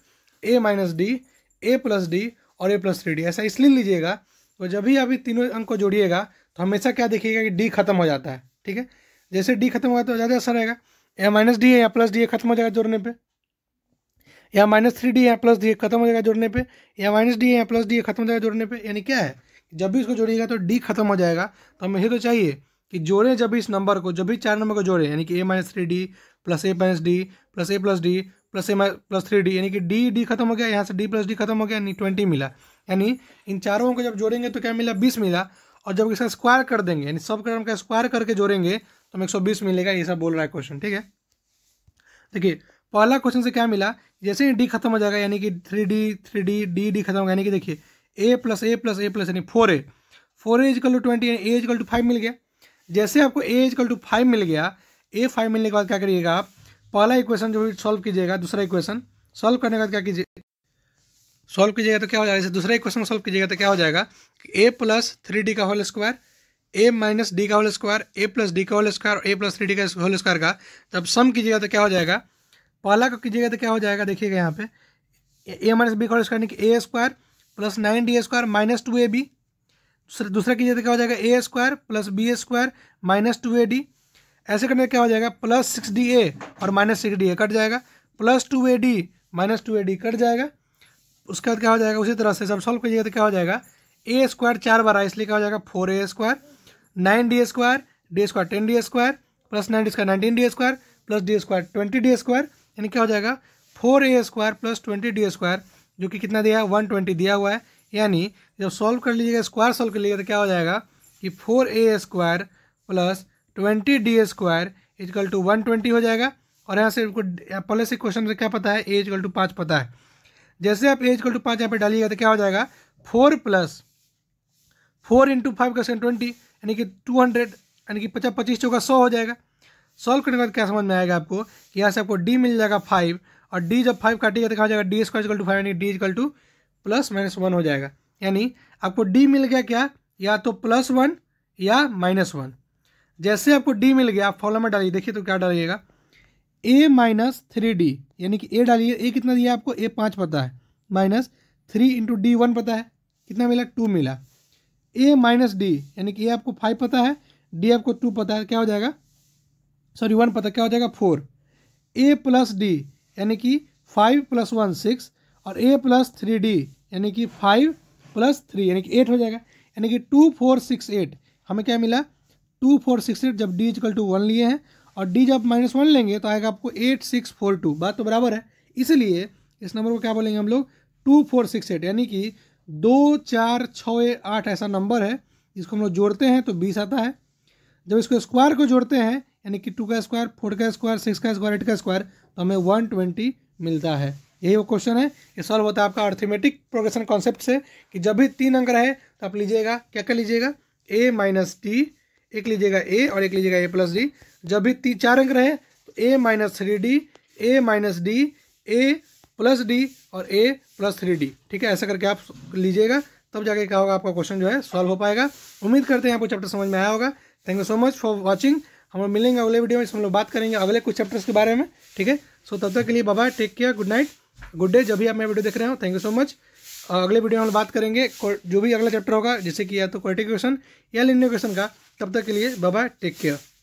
A minus D A plus D और ए प्लस थ्री डी ऐसा इसलिए लीजिएगा तो जब भी आप तीनों अंक को जोड़िएगा तो हमेशा क्या देखिएगा कि डी खत्म हो जाता है ठीक है जैसे डी खत्म होगा तो ज़्यादा असर अच्छा रहेगा या माइनस डी है या प्लस डी खत्म हो जाएगा जोड़ने पर या माइनस थ्री डी या प्लस डी खत्म हो जाएगा जोड़ने पे या माइनस डी या प्लस डी खत्म हो जाएगा जोड़ने पे यानी क्या है जब भी इसको जोड़िएगा तो डी खत्म हो जाएगा तो हमें ही तो चाहिए कि जोड़ें जब इस नंबर को जब भी चार नंबर को जोड़ें यानी कि A minus three D plus A minus D plus A plus D plus A plus three D यानी कि डी डी खत्म हो गया यहाँ से डी प्लस डी खत्म हो गया यानी ट्वेंटी मिला यानी इन चारों को जब जोड़ेंगे तो क्या मिला बीस मिला और जब इसका स्क्वायर कर देंगे यानी सब क्रम का स्क्वायर करके जोड़ेंगे तो हम एक सौ बीस मिलेगा ये सब बोल रहा है क्वेश्चन ठीक है देखिए पहला क्वेश्चन से क्या मिला जैसे ही डी खत्म हो जाएगा यानी कि three D three D D D खत्म होगा यानी कि देखिए A plus A plus A plus यानी four A four A equal to twenty A equal to five मिल गया जैसे आपको ए इजकल टू फाइव मिल गया ए फाइव मिलने के बाद क्या करिएगा आप पहला इक्वेशन जो सॉल्व कीजिएगा दूसरा इक्वेशन सॉल्व करने के बाद क्या कीजिए सॉल्व कीजिएगा तो क्या हो जाएगा जैसे दूसरा इक्वेशन सॉल्व कीजिएगा तो क्या हो जाएगा ए प्लस थ्री डी का whole square A minus D का whole square A plus D का whole square A plus three D का होल स्क्वायर का जब सम कीजिएगा तो क्या हो जाएगा पहला को कीजिएगा तो क्या हो जाएगा देखिएगा यहाँ पे ए माइनस बी का होल स्क्वायर यानी कि A square plus nine D square minus two A B दूसरा कीजिए तो क्या हो जाएगा A square plus B square minus two A D ऐसे करने क्या हो जाएगा प्लस सिक्स डी ए और minus six D A cut जाएगा plus two A D minus two A D cut जाएगा उसके बाद क्या हो जाएगा उसी तरह से सब सॉल्व कीजिएगा तो क्या हो जाएगा ए स्क्वायर चार बार आए इसलिए क्या हो जाएगा four A square nine D square D square ten D square plus nine D square nineteen D square plus D square twenty D square यानी क्या हो जाएगा four A square plus twenty D square जो कि कितना दिया है one twenty दिया हुआ है यानी जब सॉल्व कर लीजिएगा स्क्वायर सॉल्व कर लीजिएगा तो क्या हो जाएगा कि four A square plus twenty D square equal to one twenty हो जाएगा और यहाँ से आपको पहले से क्वेश्चन से क्या पता है ए इजकल टू पाँच पता है जैसे आप ए इजकल टू पाँच यहाँ पर डालिएगा तो क्या हो जाएगा four plus four into five का सेवन ट्वेंटी यानी कि टू हंड्रेड यानी कि पचास पच्चीस चौका सौ हो जाएगा सॉल्व करने के बाद क्या समझ में आएगा आपको कि यहाँ से आपको डी मिल जाएगा फाइव और डी जब फाइव काटेगा तो क्या हो जाएगा D square equal to five यानी D equal to plus minus one हो जाएगा यानी आपको डी मिल गया क्या या तो प्लस वन या माइनस वन जैसे आपको डी मिल गया आप फॉलो में डालिए देखिए तो क्या डालिएगा ए माइनस थ्री डी यानी कि ए डालिए ए कितना दिया आपको ए पाँच पता है minus three into D one पता है कितना मिला टू मिला ए माइनस डी यानी कि ए आपको फाइव पता है डी आपको टू पता है क्या हो जाएगा सॉरी वन पता क्या हो जाएगा फोर ए प्लस डी यानी कि फाइव प्लस वन सिक्स और ए प्लस थ्री डी यानी कि फाइव प्लस थ्री यानी कि एट हो जाएगा यानी कि टू फोर सिक्स एट हमें क्या मिला टू फोर सिक्स एट जब डी इजकल टू वन लिए हैं और डी जब माइनस वन लेंगे तो आएगा आपको एट सिक्स फोर टू बात तो बराबर है इसलिए इस नंबर को क्या बोलेंगे हम लोग टू फोर सिक्स एट यानी कि दो चार छः आठ ऐसा नंबर है इसको हम लोग जोड़ते हैं तो बीस आता है जब इसको स्क्वायर को जोड़ते हैं यानी कि टू का स्क्वायर फोर का स्क्वायर सिक्स का स्क्वायर एट का स्क्वायर तो हमें वन ट्वेंटी मिलता है यही वो क्वेश्चन है ये सॉल्व होता है आपका अर्थमेटिक प्रोग्रेशन कॉन्सेप्ट से कि जब भी तीन अंक रहे तो आप लीजिएगा क्या क्या लीजिएगा ए माइनस टी एक लीजिएगा ए और एक लीजिएगा ए प्लस डी जब भी तीन चार अंक रहे तो A minus three D A minus D A plus D और ए प्लस थ्री डी ठीक है ऐसा करके आप लीजिएगा तब जाके क्या होगा आपका क्वेश्चन जो है सॉल्व हो पाएगा उम्मीद करते हैं आपको चैप्टर समझ में आया होगा thank you so much for watching हम लोग मिलेंगे अगले वीडियो में हम लोग बात करेंगे अगले कुछ चैप्टर्स के बारे में ठीक है सो तब तक के लिए बाबा take care good night good day जब भी आप मेरे वीडियो देख रहे हो थैंक यू सो मच अगले वीडियो में हम बात करेंगे जो भी अगला चैप्टर होगा जैसे कि तो या तो क्वेश्चन या क्वेश्चन का तब तक के लिए बाय टेक केयर